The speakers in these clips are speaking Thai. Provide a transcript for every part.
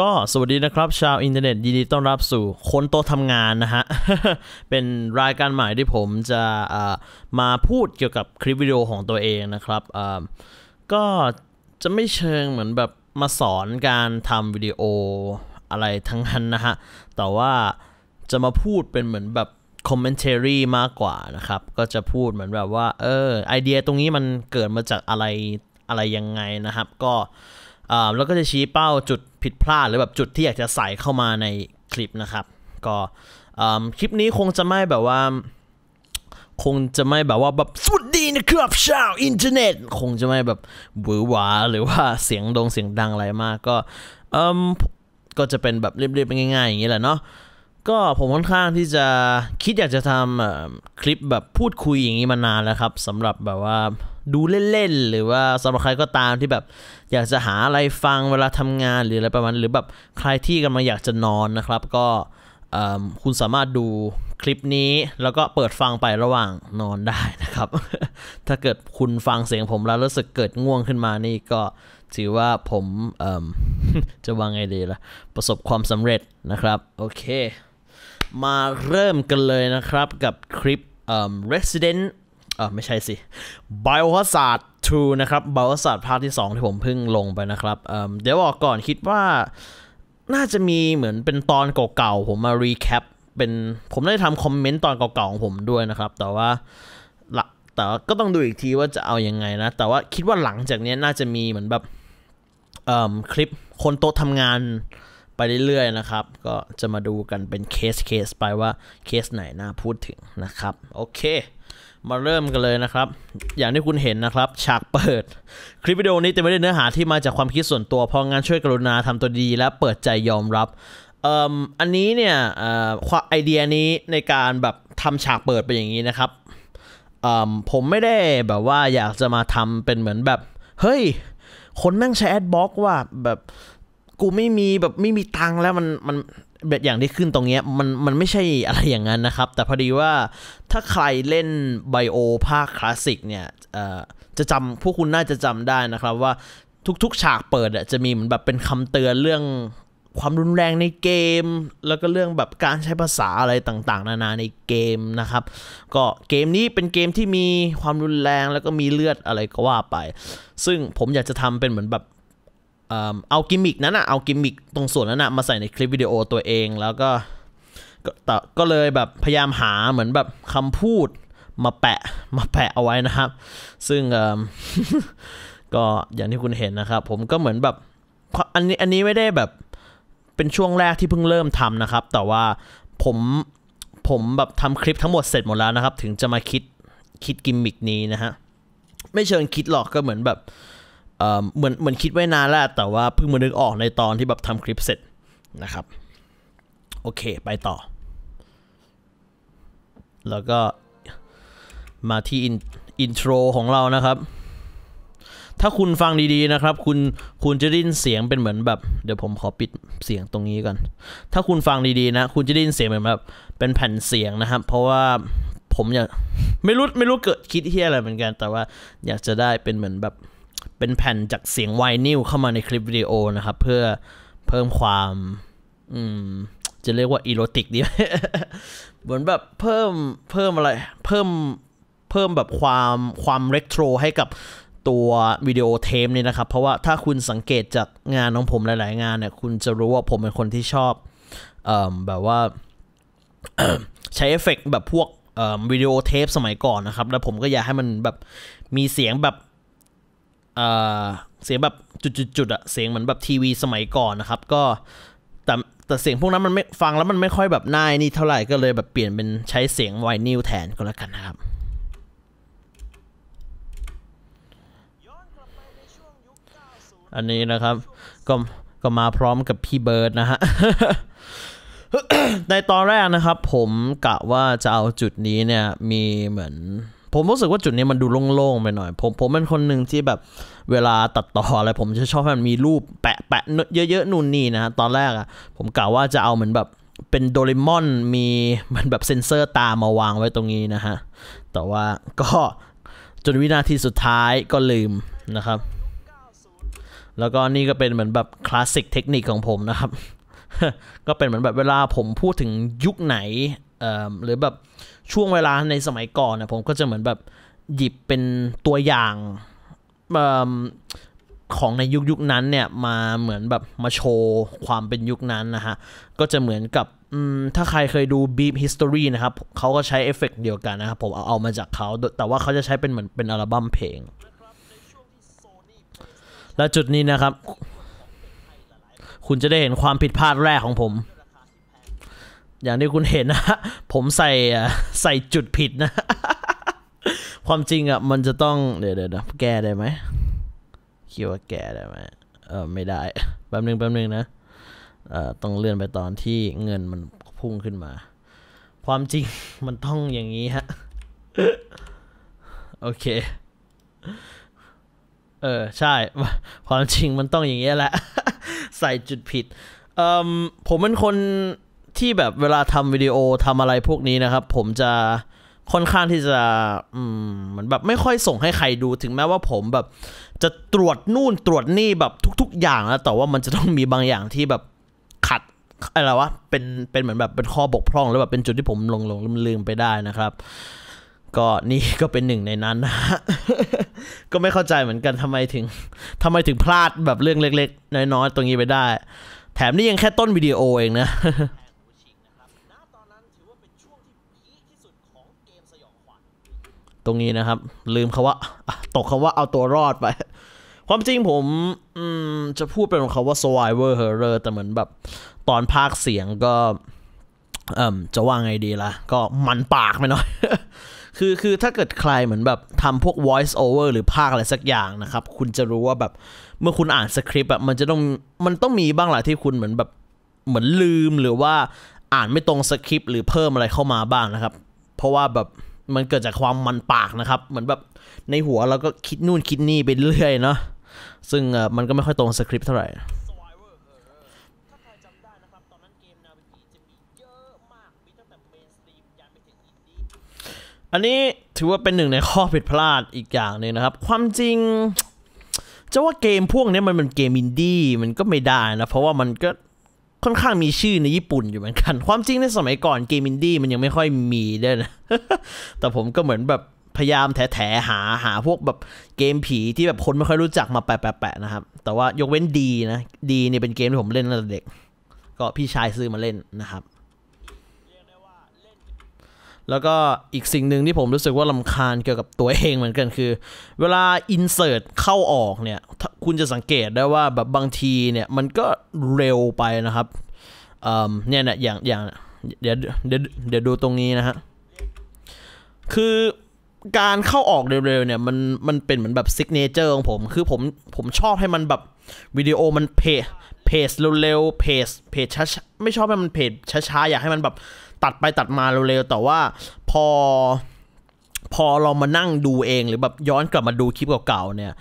ก็สวัสดีนะครับชาวอินเทอร์เน็ตยินดีต้อนรับสู่คนโตทำงานนะฮะเป็นรายการใหม่ที่ผมจะมาพูดเกี่ยวกับคลิปวิดีโอของตัวเองนะครับก็จะไม่เชิงเหมือนแบบมาสอนการทำวิดีโออะไรทั้งนั้นนะฮะแต่ว่าจะมาพูดเป็นเหมือนแบบคอมเมนเทอรี่มากกว่านะครับก็จะพูดเหมือนแบบว่าเออไอเดียตรงนี้มันเกิดมาจากอะไรอะไรยังไงนะครับ ก็แล้วก็จะชี้เป้าจุดผิดพลาดหรือแบบจุดที่อยากจะใส่เข้ามาในคลิปนะครับ ก็คลิปนี้คงจะไม่แบบว่า คงจะไม่แบบว่าแบบสุดดีนะครับชาวอินเทอร์เน็ตคงจะไม่แบบหวือหวาหรือว่าเสียงดงเสียงดังอะไรมาก ก็ก็จะเป็นแบบเรียบๆง่ายๆอย่างนี้แหละเนาะก็ผมค่อนข้างที่จะคิดอยากจะทำคลิปแบบพูดคุยอย่างนี้มานานแล้วครับสำหรับแบบว่าดูเล่นๆ หรือว่าสำหรับใครก็ตามที่แบบอยากจะหาอะไรฟังเวลาทำงานหรืออะไรประมาณหรือแบบใครที่กำลังอยากจะนอนนะครับ ก็คุณสามารถดูคลิปนี้แล้วก็เปิดฟังไประหว่างนอนได้นะครับ ถ้าเกิดคุณฟังเสียงผมแล้วรู้สึกเกิดง่วงขึ้นมานี่ก็ถือว่าผมจะวางไงดีละ่ะประสบความสำเร็จนะครับโอเค มาเริ่มกันเลยนะครับกับคลิป Resident เออไม่ใช่สิ Biohazard 2นะครับ Biohazard ภาคที่ 2 ที่ผมเพิ่งลงไปนะครับเเดี๋ยวบอกก่อนคิดว่าน่าจะมีเหมือนเป็นตอนเก่าๆ ผมมารีแคปเป็นผมได้ทำคอมเมนต์ตอนเก่าๆ ของผมด้วยนะครับ แต่ว่าละแต่ก็ต้องดูอีกทีว่าจะเอาอยัางไงนะ แต่ว่าคิดว่าหลังจากนี้น่าจะมีเหมือนแบบคลิปคนโต๊ะทำงานไปเรื่อยๆนะครับ ก็จะมาดูกันเป็นเคสเคสไปว่าเคสไหนน่าพูดถึงนะครับโอเคมาเริ่มกันเลยนะครับ อย่างที่คุณเห็นนะครับ ฉากเปิดคลิปวิดีโอนี้เต็มไปด้วยเนื้อหาที่มาจากความคิดส่วนตัวพองานช่วยกรุณาทำตัวดีและเปิดใจยอมรับอันนี้เนี่ยไอเดียนี้ในการแบบทำฉากเปิดไปอย่างนี้นะครับ ผมไม่ได้แบบว่าอยากจะมาทำเป็นเหมือนแบบ เฮ้ย คนแม่งใช้แอดบล็อกว่าแบบกูไม่มีแบบไม่มีตังแล้วมันมันแบบอย่างที่ขึ้นตรงเนี้ยมันมันไม่ใช่อะไรอย่างนั้นนะครับ แต่พอดีว่าถ้าใครเล่นไบโอภาคคลาสสิกเนี่ยจะจำพวกคุณน่าจะจำได้นะครับว่าทุกๆ ฉากเปิดจะมีเหมือนแบบเป็นคำเตือนเรื่องความรุนแรงในเกม แล้วก็เรื่องแบบการใช้ภาษาอะไรต่างๆ นานาในเกมนะครับ ก็เกมนี้เป็นเกมที่มีความรุนแรงแล้วก็มีเลือดอะไรก็ว่าไป ซึ่งผมอยากจะทำเป็นเหมือนแบบเอากิมมิกนั้นอะเอากิมมิกตรงส่วนนั้นอะมาใส่ในคลิปวิดีโอตัวเอง แล้วก็ต่ก็เลยแบบพยายามหาเหมือนแบบคำพูดมาแปะมาแปะเอาไว้นะครับ ซึ่งก็อย่างที่คุณเห็นนะครับผมก็เหมือนแบบอันนี้อันนี้ไม่ได้แบบเป็นช่วงแรกที่เพิ่งเริ่มทำนะครับ แต่ว่าผมผมแบบทำคลิปทั้งหมดเสร็จหมดแล้วนะครับ ถึงจะมาคิดคิดกิมมิกนี้นะฮะไม่เชิงคิดหรอกก็เหมือนแบบเหมือนเหมือนคิดไว้นานแล้วแต่ว่าเพิ่งมานึกออกในตอนที่แบบทำคลิปเสร็จนะครับโอเค ไปต่อ แล้วก็มาที่อินโทรของเรานะครับถ้าคุณฟังดีๆนะครับ คุณคุณจะได้ยินเสียงเป็นเหมือนแบบเดี๋ยวผมขอปิดเสียงตรงนี้ก่อนถ้าคุณฟังดีๆนะ คุณจะได้ยินเสียงเหมือนแบบเป็นแผ่นเสียงนะครับ เพราะว่าผมอยากไม่รู้ไม่รู้เกิดคิดเฮียอะไรเหมือนกัน แต่ว่าอยากจะได้เป็นเหมือนแบบเป็นแผ่นจากเสียงไวนิลเข้ามาในคลิปวิดีโอนะครับเพื่อเพิ่มความอืมจะเรียกว่าอีโรติกดีเหมือนแบบเพิ่มเพิ่มอะไรเพิ่มเพิ่มแบบความความเรโทรให้กับตัววิดีโอเทปนี่นะครับ เพราะว่าถ้าคุณสังเกตจากงานของผมหลายๆงานเนี่ยคุณจะรู้ว่าผมเป็นคนที่ชอบอแบบว่าใช้เอฟเฟกแบบพวกวิดีโอเทปสมัยก่อนนะครับแล้วผมก็อยากให้มันแบบมีเสียงแบบเสียงแบบจุดๆๆอะเสียงเหมือนแบบทีวี สมัยก่อนนะครับ ก็แต่แต่เสียงพวกนั้นมันไม่ฟังแล้วมันไม่ค่อยแบบน่ายนี่เท่าไหร่ก็เลยแบบเปลี่ยนเป็นใช้เสียงไวนิลแทนก็แล้วกันนะครับอันนี้นะครับก็ก็มาพร้อมกับพี่เบิร์ดนะฮะในตอนแรกนะครับ ผมกะว่าจะเอาจุดนี้เนี่ยมีเหมือนผมรู้สึกว่าจุดนี้มันดูโล่งๆไปหน่อย ผมผมเป็นคนหนึ่งที่แบบเวลาตัดต่ออะไรผมจะชอบให้มันมีรูปแปะแปะเยอะ ๆนู่นนี่นะฮะตอนแรกอะ่ะผมกล่าวว่าจะเอาเหมือนแบบเป็นโดเรมอนมีมันแบบเซ็นเซอร์ตามาวางไว้ตรงนี้นะฮะแต่ว่าก็จนวินาทีสุดท้ายก็ลืมนะครับแล้วก็นี่ก็เป็นเหมือนแบบคลาสสิกเทคนิคของผมนะครับก็เป็นเหมือนแบบเวลาผมพูดถึงยุคไหนหรือแบบช่วงเวลาในสมัยก่อนนะผมก็จะเหมือนแบบหยิบเป็นตัวอย่างของในยุคยุคนั้นเนี่ยมาเหมือนแบบมาโชว์ความเป็นยุคนั้นนะฮะก็จะเหมือนกับถ้าใครเคยดู Beep History นะครับเขาก็ใช้เอฟเฟกเดียวกันนะครับ ผมเอาเอามาจากเขาแต่ว่าเขาจะใช้เป็นเหมือนเป็นอัลบั้มเพลง และจุดนี้นะครับ คุณจะได้เห็นความผิดพลาดแรกของผมอย่างที่คุณเห็นนะผมใส่ ใส่จุดผิดนะ ความจริงอ่ะมันจะต้อง เดี๋ยวเดี๋ยวนะแก้ได้ไหมคิดว่าแก้ได้ไหมเออไม่ได้ แป๊บนึงแป๊บนึงนะ เอ่อ ต้องเลื่อนไปตอนที่เงินมันพุ่งขึ้นมา ความจริงมันต้องอย่างนี้ฮะ โอเค เออใช่ ความจริงมันต้องอย่างนี้แหละ ใส่จุดผิด เอ่อผมเป็นคนที่แบบเวลาทำวิดีโอทำอะไรพวกนี้นะครับ ผมจะค่อนข้างที่จะเหมือนแบบไม่ค่อยส่งให้ใครดูถึงแม้ว่าผมแบบจะตรวจนู่นตรวจนี่แบบทุกๆอย่างแล้ว แต่ว่ามันจะต้องมีบางอย่างที่แบบขัดอะไรวะเป็นเป็นเหมือนแบบเป็นข้อบกพร่องแล้วแบบเป็นจุดที่ผมหลงลงลืมไปได้นะครับ ก็นี่ก็เป็นหนึ่งในนั้นนะ ก็ไม่เข้าใจเหมือนกันทำไมถึง ทำไมถึงพลาดแบบเรื่องเล็กๆ น้อยๆตรงนี้ไปได้ แถมนี่ยังแค่ต้นวิดีโอเองนะตรงนี้นะครับ ลืมคาว่าตกคาว่าเอาตัวรอดไป ความจริงผมจะพูดเป็นคาว่า survivor horror แต่เหมือนแบบ ตอนภาคเสียงก็จะว่าไงดีละ่ะ ก็มันปากไปหน่อยคือคือถ้าเกิดใครเหมือนแบบทำพวก voice over หรือภาคอะไรสักอย่างนะครับ คุณจะรู้ว่าแบบเมื่อคุณอ่านสคริปต์แบบมันจะต้องมันต้องมีบ้างแหละที่คุณเหมือนแบบเหมือนลืมหรือว่าอ่านไม่ตรงสคริปต์หรือเพิ่มอะไรเข้ามาบ้างนะครับ เพราะว่าแบบมันเกิดจากความมันปากนะครับเหมือนแบบในหัวเราก็คิดนู่นคิดนี่ไปเรื่อยเนาะซึ่งมันก็ไม่ค่อยตรงสคริปต์เท่าไหร่อันนี้ถือว่าเป็นหนึ่งในข้อผิดพลาดอีกอย่างหนึ่งนะครับ ความจริงจะว่าเกมพวกนี้มันเป็นเกมอินดี้มันก็ไม่ได้นะเพราะว่ามันก็ค่อนข้างมีชื่อในญี่ปุ่นอยู่เหมือนกัน ความจริงในสมัยก่อนเกม อินดี้มันยังไม่ค่อยมีด้วยนะ แต่ผมก็เหมือนแบบพยายามแถหาหาพวกแบบเกมผีที่แบบคนไม่ค่อยรู้จักมาแปะแปะนะครับ แต่ว่ายกเว้นดีนะ ดีเนี่ยเป็นเกมที่ผมเล่นตั้งแต่เด็ก ก็พี่ชายซื้อมาเล่นนะครับแล้วก็อีกสิ่งหนึ่งที่ผมรู้สึกว่าลำคาญเกี่ยวกับตัวเองเหมือนกันคือ เวลาอินเสิร์ตเข้าออกเนี่ย คุณจะสังเกตได้ว่าแบบบางทีเนี่ยมันก็เร็วไปนะครับเนี่ยนะอย่างอย่างเดี๋ยวเดี๋ยวเดี๋ยวดูตรงนี้นะฮะคือการเข้าออกเร็วๆเนี่ยมันมันเป็นเหมือนแบบซิกเนเจอร์ของผม คือผมผมชอบให้มันแบบ วิดีโอมันเพจเพจเร็วๆเพจเพจช้าไม่ชอบให้มันเพจช้าๆอยากให้มันแบบตัดไปตัดมาเร็วๆแต่ว่าพอพอเรามานั่งดูเองหรือแบบย้อนกลับมาดูคลิปเก่าๆเนี่ย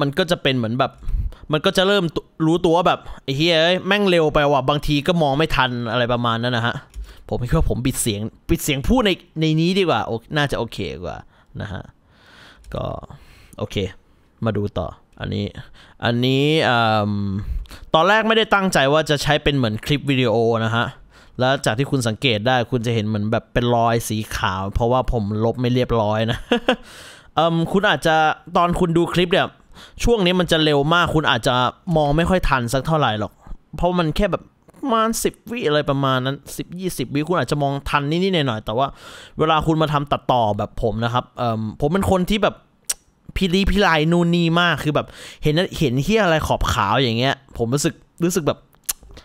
มันก็จะเป็นเหมือนแบบมันก็จะเริ่มรู้ตัวว่าแบบไอ้เฮ้ยแม่งเร็วไปว่ะบางทีก็มองไม่ทันอะไรประมาณนั้นนะฮะผมคิดว่าผมปิดเสียงปิดเสียงพูดในในนี้ดีกว่าน่าจะโอเค กว่านะฮะก็โอเค มาดูต่ออันนี้อันนี้ตอนแรกไม่ได้ตั้งใจว่าจะใช้เป็นเหมือนคลิปวิดีโอนะฮะแล้วจากที่คุณสังเกตได้คุณจะเห็นเหมือนแบบเป็นรอยสีขาว เพราะว่าผมลบไม่เรียบร้อยนะเออคุณอาจจะตอนคุณดูคลิปเนี่ยช่วงนี้มันจะเร็วมาก คุณอาจจะมองไม่ค่อยทันสักเท่าไหร่หรอก เพราะมันแค่แบบประมาณสิบวิอะไรประมาณนั้นสิบยี่สิบวิคุณอาจจะมองทันนิดนิดหน่อยๆแต่ว่าเวลาคุณมาทำตัดต่อแบบผมนะครับเออผมเป็นคนที่แบบพีลีพิลายนูนนีมากคือแบบเห็นเห็นเฮียอะไรขอบขาวอย่างเงี้ยผมรู้สึกรู้สึกแบบ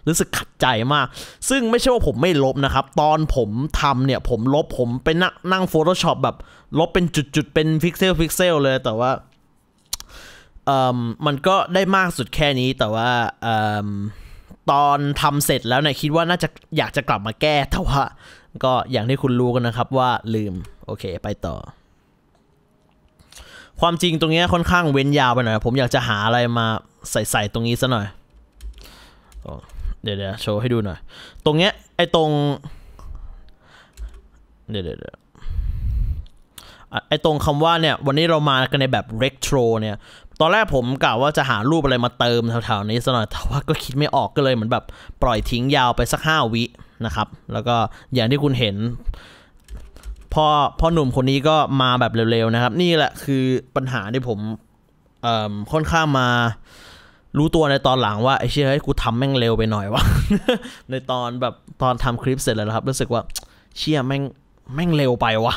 รู้สึกขัดใจมาก ซึ่งไม่ใช่ว่าผมไม่ลบนะครับ ตอนผมทำเนี่ย ผมลบผมไปนั่ง Photoshop แบบ ลบเป็นจุดๆ เป็นพิกเซลพิกเซลเลย แต่ว่า เอ่อมันก็ได้มากสุดแค่นี้ แต่ว่าเอ่อตอนทำเสร็จแล้วเนี่ยคิดว่าน่าจะอยากจะกลับมาแก้แต่ว่า ก็อย่างที่คุณรู้กันนะครับว่าลืม โอเคไปต่อ ความจริงตรงนี้ค่อนข้างเว้นยาวไปหน่อย ผมอยากจะหาอะไรมาใส่ๆตรงนี้ซะหน่อยเดี๋ยวเดี๋ยว โชว์ให้ดูหน่อย ตรงเนี้ยไอ้ตรงเดี๋ยวเดี๋ยวไอ้ตรงคำว่าเนี่ย วันนี้เรามากันในแบบเร t โทรเนี่ยตอนแรกผมกะว่าจะหารูปอะไรมาเติมแถวๆนี้สักหน่อยแต่ว่าก็คิดไม่ออกก็เลยเหมือนแบบ ปล่อยทิ้งยาวไปสักห้าวินะครับ แล้วก็อย่างที่คุณเห็นพ่อพ่อหนุ่มคนนี้ก็มาแบบเร็วๆนะครับ นี่แหละคือปัญหาที่ผมค่อนข้างมารู้ตัวในตอนหลังว่า ไอ้เชี่ยเฮ้ยกูทำแม่งเร็วไปหน่อยวะในตอนแบบตอนทำคลิปเสร็จแล้วครับ รู้สึกว่า เชี่ยแม่งแม่งเร็วไปวะ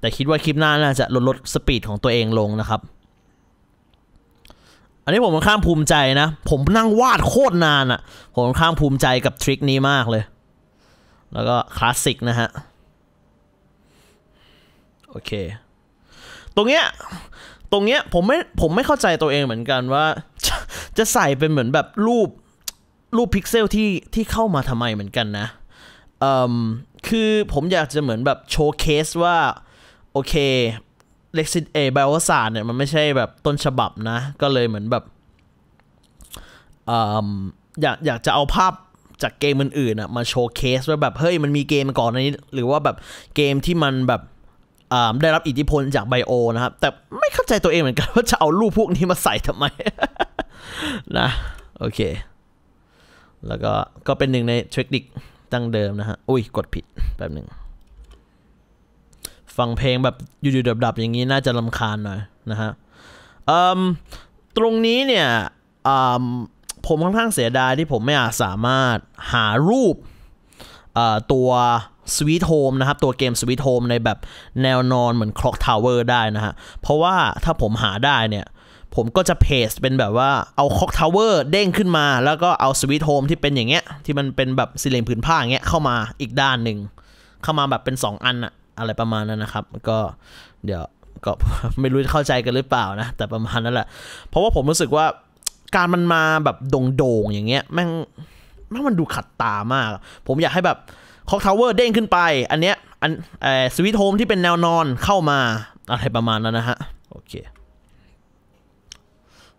แต่คิดว่าคลิปหน้าน่าจะลดลดสปีดของตัวเองลงนะครับ อันนี้ผมค่อนข้างภูมิใจนะ ผมนั่งวาดโคตรนานอะ่ะผมค่อนข้างภูมิใจกับทริคนี้มากเลย แล้วก็คลาสสิกนะฮะ โอเคตรงเนี้ยตรงเนี้ยผมไม่ผมไม่เข้าใจตัวเองเหมือนกันว่าจะใส่เป็นเหมือนแบบรูปรูปพิกเซลที่ที่เข้ามาทำไมเหมือนกันนะเอ่อคือผมอยากจะเหมือนแบบโชว์เคสว่าโอเคเล็กซิตเอไบโอศาสรเนี่ยมันไม่ใช่แบบต้นฉบับนะก็เลยเหมือนแบบอ่ออยากอยากจะเอาภาพจากเกมอื่นๆอ่ะมาโชว์เคสว่าแบบเฮ้ยมันมีเกมก่อนนี้ หรือว่าแบบเกมที่มันแบบได้รับอิทธิพลจากไบโอนะครับ แต่ไม่เข้าใจตัวเองเหมือนกัน ว่าจะเอารูปพวกนี้มาใส่ทำไม นะ โอเค แล้วก็ก็เป็นหนึ่งในเทคนิคตั้งเดิมนะฮะอุ้ยกดผิดแบบหนึ่งฟังเพลงแบบอยู่ๆดับๆ อย่างนี้น่าจะลำคาญหน่อยนะฮะตรงนี้เนี่ยผมค่อนข้างเสียดายที่ผมไม่อาจสามารถหารูปตัว Sweet Home นะครับ ตัวเกม Sweet Home ในแบบแนวนอนเหมือน Clock Tower ได้นะฮะเพราะว่าถ้าผมหาได้เนี่ย ผมก็จะเพจเป็นแบบว่าเอา Clock Tower เด้งขึ้นมา แล้วก็เอา Sweet Home ที่เป็นอย่างเงี้ยที่มันเป็นแบบสีเหลืองผืนผ้าอย่างเงี้ยเข้ามาอีกด้านหนึ่ง เข้ามาแบบเป็น 2 อันอะอะไรประมาณนั้นนะครับ ก็เดี๋ยวก็ไม่รู้จะเข้าใจกันหรือเปล่านะ แต่ประมาณนั้นแหละเพราะว่าผมรู้สึกว่าการมันมาแบบโด่งๆอย่างเงี้ยแม่งแม่งมันดูขัดตามาก ผมอยากให้แบบคอกทาวเวอร์เด้งขึ้นไปอันเนี้ยอันเออสวิตโฮมที่เป็นแนวนอนเข้ามา อะไรประมาณนั้นนะฮะโอเค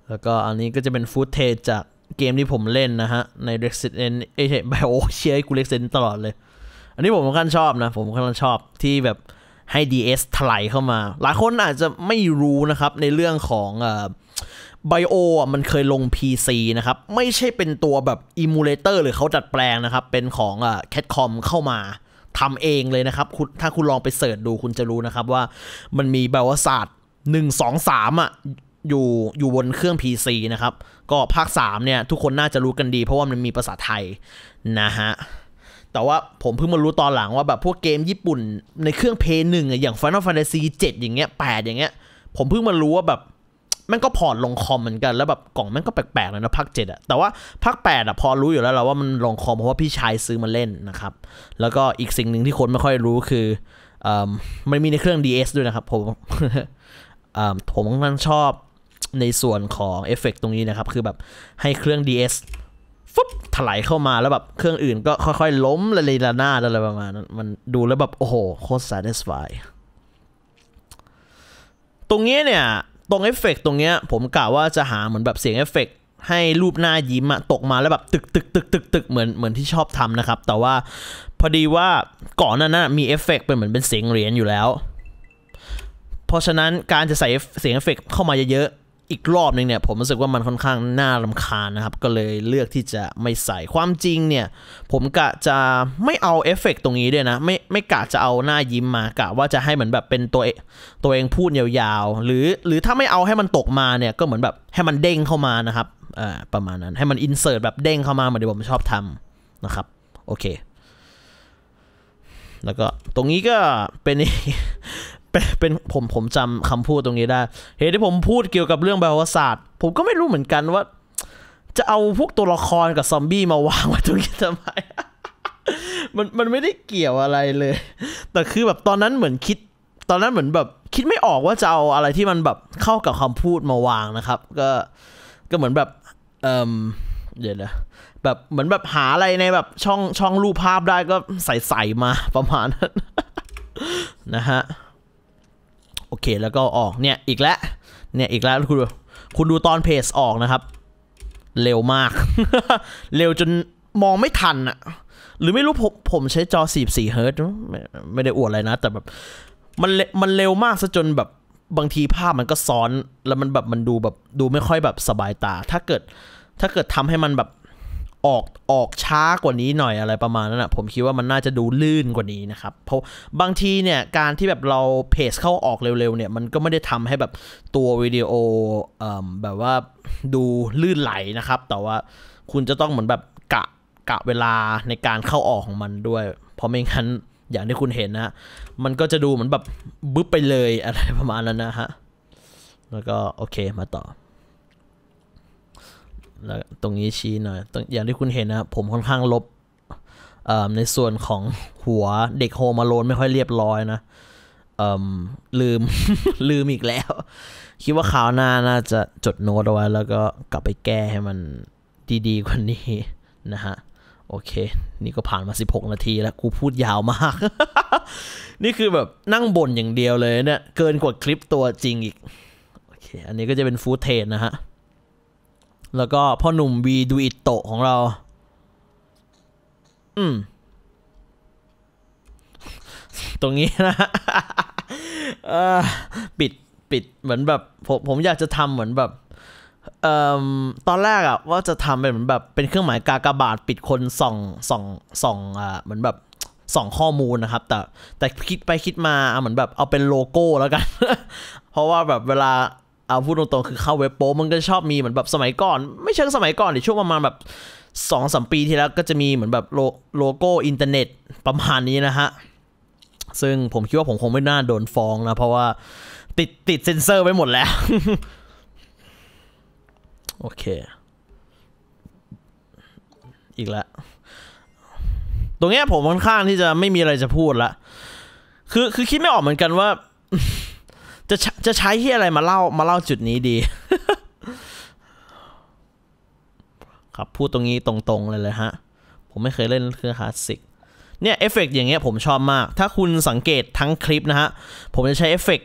แล้วก็อันนี้ก็จะเป็นฟุตเทจจากเกมที่ผมเล่นนะฮะ ใน Resident เอ้ไบโอเชียกูเล็กเซนตลอดเลย อันนี้ผมค่อนข้างชอบนะ ผมค่อนข้างชอบที่แบบให้ DS ถลายเข้ามา หลายคนอาจจะไม่รู้นะครับ ในเรื่องของไบโออ่ะมันเคยลง PC นะครับ ไม่ใช่เป็นตัวแบบอิมูเลเตอร์หรือเขาดัดแปลงนะครับ เป็นของอ่ะแคทคอมเข้ามาทำเองเลยนะครับคุณถ้าคุณลองไปเสิร์ชดูคุณจะรู้นะครับว่ามันมีแบบว่าศาสตร์หนึ่งสองสามอ่ะ อยู่อยู่บนเครื่อง PC นะครับ ก็ภาค 3 เนี่ย ทุกคนน่าจะรู้กันดีเพราะว่ามันมีภาษาไทย นะฮะ แต่ว่าผมเพิ่งมารู้ตอนหลังว่าแบบพวกเกมญี่ปุ่นในเครื่องเพย์หนึ่งอย่าง Final Fantasy 7อย่างเงี้ย8อย่างเงี้ยผมเพิ่งมารู้ว่าแบบมันก็พอร์ตลงคอมเหมือนกันแล้วแบบกล่องมันก็แปลกๆเลยนะพักเจ็ดอะแต่ว่าพักแปดอะพอรู้อยู่แล้วเราว่ามันลงคอมเพราะว่าพี่ชายซื้อมาเล่นนะครับ แล้วก็อีกสิ่งหนึ่งที่คนไม่ค่อยรู้คืออมันมีในเครื่อง DS ด้วยนะครับ ผมผมค่นั้งชอบในส่วนของเอฟเฟกตรงนี้นะครับ คือแบบให้เครื่อง DS ฟึบถลายเข้ามาแล้วแบบเครื่องอื่น ก็ค่อยๆ ล้มละลีละหน้าอะไรประมาณนั้นมันดูแล้วแบบโอ้โหโคตรส a t i s f y ตรงนี้เนี่ยตรงเอฟเฟกตรงเนี้ยผมกะว่าจะหาเหมือนแบบเสียงเอฟเฟกให้รูปหน้ายิ้มอะตกมา แล้วแบบตึกตึกตึกตึกตึกเหมือนเหมือนที่ชอบทำนะครับ แต่ว่าพอดีว่าก่อนน้นั้นมีเอฟเฟกเป็นเหมือนเป็นเสียงเหรียญอยู่แล้ว เพราะฉะนั้นการจะใส่เสียงเอฟเฟกเข้ามาเยอะอีกรอบนึงเนี่ยผมรู้สึกว่ามันค่อนข้างน่ารำคาญนะครับ ก็เลยเลือกที่จะไม่ใส่ความจริงเนี่ย ผมกะจะไม่เอาเอฟเฟกตรงนี้ด้วยนะ ไม่ไม่กะจะเอาหน้ายิ้มมากะว่าจะให้เหมือนแบบเป็นตัวตัวเองพูดยาวๆหรือหรือถ้าไม่เอาให้มันตกมาเนี่ยก็เหมือนแบบให้มันเด้งเข้ามานะครับอ่าประมาณนั้นให้มันอินเสิร์ตแบบเด้งเข้ามาเหมือนที่ผมชอบทำนะครับโอเค แล้วก็ตรงนี้ก็เป็นเป็นผมผมจำคำพูดตรงนี้ได้เหตุที่ผมพูดเกี่ยวกับเรื่องแบบวศาสตร์ ผมก็ไม่รู้เหมือนกันว่า จะเอาพวกตัวละครกับซอมบี้มาวางไว้ตรงนี้ทำไมมันมันไม่ได้เกี่ยวอะไรเลย แต่คือแบบตอนนั้นเหมือนคิด ตอนนั้นเหมือนแบบคิดไม่ออกว่าจะเอาอะไรที่มันแบบเข้ากับคำพูดมาวางนะครับ ก็ ก็เหมือนแบบ เอ่อเดี๋ยวนะแบบเหมือนแบบหาอะไรในแบบช่องช่องรูปภาพได้ก็ใส่ใส่มา ประมาณนั้น นะฮะโอเคแล้วก็ออกเนี่ยอีกแล้วเนี่ยอีกแล้วคุณคุณดูตอนเพจออกนะครับ เร็วมาก เร็วจนมองไม่ทันอะหรือไม่รู้ผมผมใช้จอ44เฮิร์ตไม่ได้อวดอะไรนะ แต่แบบมันมันเร็วมากซะจนแบบบางทีภาพมันก็ซ้อนแล้วมันแบบมันดูแบบดูไม่ค่อยแบบสบายตาถ้าเกิดถ้าเกิดทำให้มันแบบออกออกช้ากว่านี้หน่อยอะไรประมาณนั้นนะผมคิดว่ามันน่าจะดูลื่นกว่านี้นะครับเพราะบางทีเนี่ยการที่แบบเราเพจเข้าออกเร็วๆเนี่ยมันก็ไม่ได้ทำให้แบบตัววิดีโออแบบว่าดูลื่นไหลนะครับ แต่ว่าคุณจะต้องเหมือนแบบกะกะเวลาในการเข้าออกของมันด้วย เพราะไม่งั้นอย่างที่คุณเห็นนะ มันก็จะดูเหมือนแบบบึ๊บไปเลยอะไรประมาณนั้นนะฮะแล้วก็โอเคมาต่อแล้วตรงนี้ชี้หน่อยอย่างที่คุณเห็นนะผมค่อนข้างลบในส่วนของหัวเด็กโฮมาโลนไม่ค่อยเรียบร้อยนะลืมลืมอีกแล้ว คิดว่าข่าวหน้าน่าจะจดโน้ตเอาไว้แล้วก็กลับไปแก้ให้มันดีๆกว่านี้นะฮะโอเค นี่ก็ผ่านมา 16 นาทีแล้ว กูพูดยาวมาก นี่คือแบบนั่งบ่นอย่างเดียวเลยเนะี่ยเกินกว่าคลิปตัวจริงอีกโอเคอันนี้ก็จะเป็นฟูดเทนนะฮะแล้วก็พ่อหนุ่มวีดูอิโตะของเรา อืม ตรงนี้นะปิด ปิด เหมือนแบบผมผมอยากจะทำเหมือนแบบออตอนแรกอะว่าจะทำเป็นเหมือนแบบเป็นเครื่องหมายกากบาท ปิดคนส่องส่องส่องอ่าเหมือนแบบส่องข้อมูลนะครับ แต่แต่คิดไปคิดมาเหมือนแบบ เอาเป็นโลโก้แล้วกัน เพราะว่าแบบเวลาเอาพูดตรงๆคือเข้าเว็บโป๊มันก็ชอบมีเหมือนแบบสมัยก่อน ไม่เชิงสมัยก่อนในช่วงประมาณแบบสองสมปีที่แล้วก็จะมีเหมือนแบบโลโก้อินเทอร์เน็ตประมาณนี้นะฮะ ซึ่งผมคิดว่าผมคงไม่น่าโดนฟ้องนะ เพราะว่าติดติดเซ็นเซอร์ไว้หมดแล้ว โอเค อีกแล้ว ตรงนี้ผมค่อนข้างที่จะไม่มีอะไรจะพูดละคือคือคิดไม่ออกเหมือนกันว่าจะจะใช้ที่อะไรมาเล่ามาเล่าจุดนี้ดี ครับพูดตรงนี้ตรงๆเลยเลยฮะผมไม่เคยเล่นเครื่องคลาสสิกเนี่ยเอฟเฟกอย่างเงี้ยผมชอบมาก ถ้าคุณสังเกตทั้งคลิปนะฮะผมจะใช้เอฟเฟก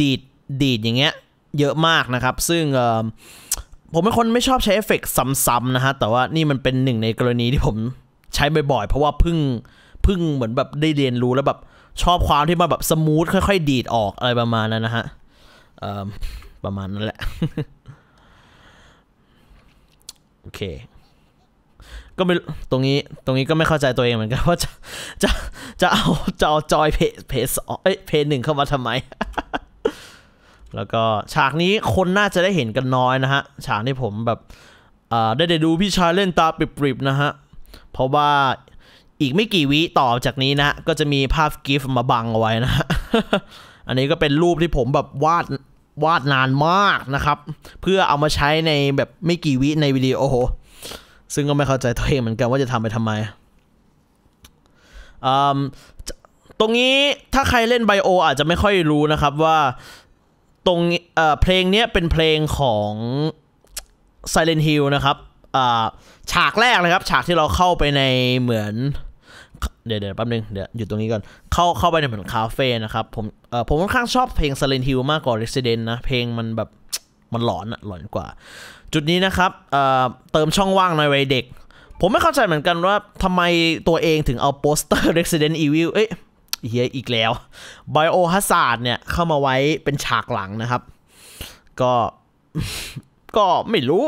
ดีดดีดอย่างเงี้ย เยอะมากนะครับซึ่งผมเป็นคนไม่ชอบใช้เอฟเฟกซ้ำๆนะฮะแต่ว่านี่มันเป็นหนึ่งในกรณีที่ผมใช้บ่อยๆ เพราะว่าพึ่งพึ่งเหมือนแบบได้เรียนรู้แล้วแบบชอบความที่มันแบบสมูทค่อย ๆ ดีดออกอะไรประมาณนั้นนะฮะประมาณนั้นแหละ โอเค ก็ไม่ ตรงนี้ตรงนี้ก็ไม่เข้าใจตัวเองเหมือนกันว่าจะจะจะเอาจะเอาจอยเพจเพจเอ้ยเพจหนึ่งเข้ามาทำไม แล้วก็ฉากนี้คนน่าจะได้เห็นกันน้อยนะฮะ ฉากที่ผมแบบ ได้ได้ดูพี่ชายเล่นตาปริบ ๆ นะฮะ เพราะว่าอีกไม่กี่วิต่อจากนี้นะ ก็จะมีภาพกิฟมาบังเอาไว้นะ อันนี้ก็เป็นรูปที่ผมแบบวาดวาดนานมากนะครับ เพื่อเอามาใช้ในแบบไม่กี่วิในวิดีโอซึ่งก็ไม่เข้าใจตัวเองเหมือนกันว่าจะทำไปทำไมตรงนี้ถ้าใครเล่นไบโออาจจะไม่ค่อยรู้นะครับว่าตรงเพลงนี้เป็นเพลงของ Silent Hill นะครับฉากแรกเลยครับ ฉากที่เราเข้าไปในเหมือนเดี๋ยวเดี๋ยวแป๊บนึงเดี๋ยวอยู่ตรงนี้ก่อน เข้าเข้าไปในเหมือนคาเฟ่นะครับ ผมเออผมค่อนข้างชอบเพลง Silent Hill มากกว่า Resident นะ เพลงมันแบบมันหลอนอะหลอนกว่า จุดนี้นะครับเอ่อเติมช่องว่างในวัยเด็ก ผมไม่เข้าใจเหมือนกันว่าทำไมตัวเองถึงเอาโปสเตอร์ Resident Evil เอ๊ะเฮียอีกแล้ว Bio Hazard เนี่ยเข้ามาไว้เป็นฉากหลังนะครับ ก็ก็ไม่รู้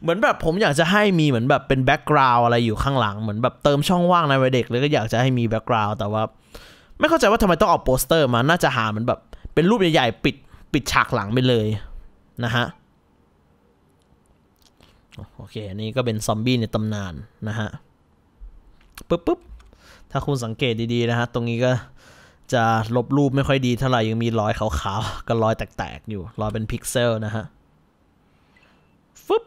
เหมือนแบบผมอยากจะให้มีเหมือนแบบเป็นแบ็กกราวอะไรอยู่ข้างหลังเหมือนแบบเติมช่องว่างในวัยเด็กเลยก็อยากจะให้มีแบ็กกราวแต่ว่า ไม่เข้าใจว่าทำไมต้องเอาโปสเตอร์มา น่าจะหาเหมือนแบบเป็นรูปใหญ่ๆ ปิดปิดฉากหลังไปเลย นะฮะโอเคอันนี้ก็เป็นซอมบี้ในตำนานนะฮะปุ๊บปุ๊บถ้าคุณสังเกตดีๆนะฮะตรงนี้ก็ จะลบรูปไม่ค่อยดีเท่าไหร่ ยังมีรอยขาวๆกับรอยแตกๆอยู่รอยเป็นพิกเซลนะฮะฟึบ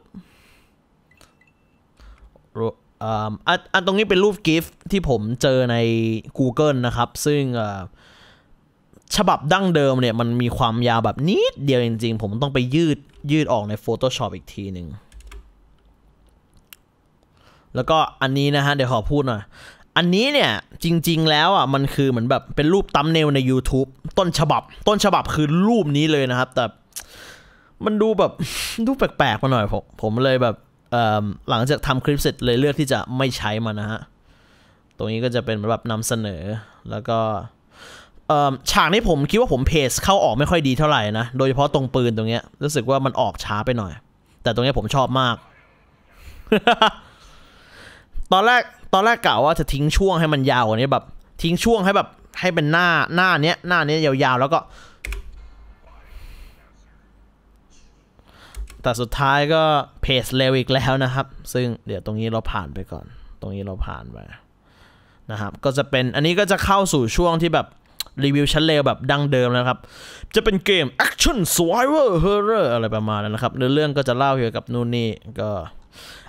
อันตรงนี้เป็นรูปกิฟ์ที่ผมเจอใน Google นะครับ ซึ่งฉบับดั้งเดิมเนี่ยมันมีความยาวแบบนิด เดียวจริงๆ ผมต้องไปยืดยืดออกใน Photoshop อีกทีหนึ่งแล้วก็อันนี้นะฮะเดี๋ยวขอพูดหน่อย อันนี้เนี่ยจริงๆ แล้วอ่ะมันคือเหมือนแบบเป็นรูปตั้มเนลใน YouTube ต้นฉบับต้นฉบับคือรูปนี้เลยนะครับ แต่มันดูแบบ ดูแปลกๆมาหน่อยผมผมเลยแบบหลังจากทำคลิปเสร็จเลยเลือกที่จะไม่ใช้มันนะฮะ ตรงนี้ก็จะเป็นแบบนำเสนอ แล้วก็ฉากนี้ผมคิดว่าผมเพสเข้าออกไม่ค่อยดีเท่าไหร่นะ โดยเฉพาะตรงปืนตรงเนี้ยรู้สึกว่ามันออกช้าไปหน่อย แต่ตรงนี้ผมชอบมาก ตอนแรกตอนแรกกล่าวว่าจะทิ้งช่วงให้มันยาวกว่านี้แบบ ทิ้งช่วงให้แบบให้เป็นหน้าหน้าเนี้ย หน้าเนี้ยยาวๆแล้วก็แต่สุดท้ายก็เพจเร็วอีกแล้วนะครับ ซึ่งเดี๋ยวตรงนี้เราผ่านไปก่อน ตรงนี้เราผ่านไป นะครับก็จะเป็นอันนี้ก็จะเข้าสู่ช่วงที่แบบรีวิวชั้นเลวแบบดั้งเดิมนะครับจะเป็นเกมแอคชั่นสวายเวอร์เฮอร์อะไรประมาณนั้นนะครับเรื่องก็จะเล่าเกี่ยวกับนู่นนี่ก็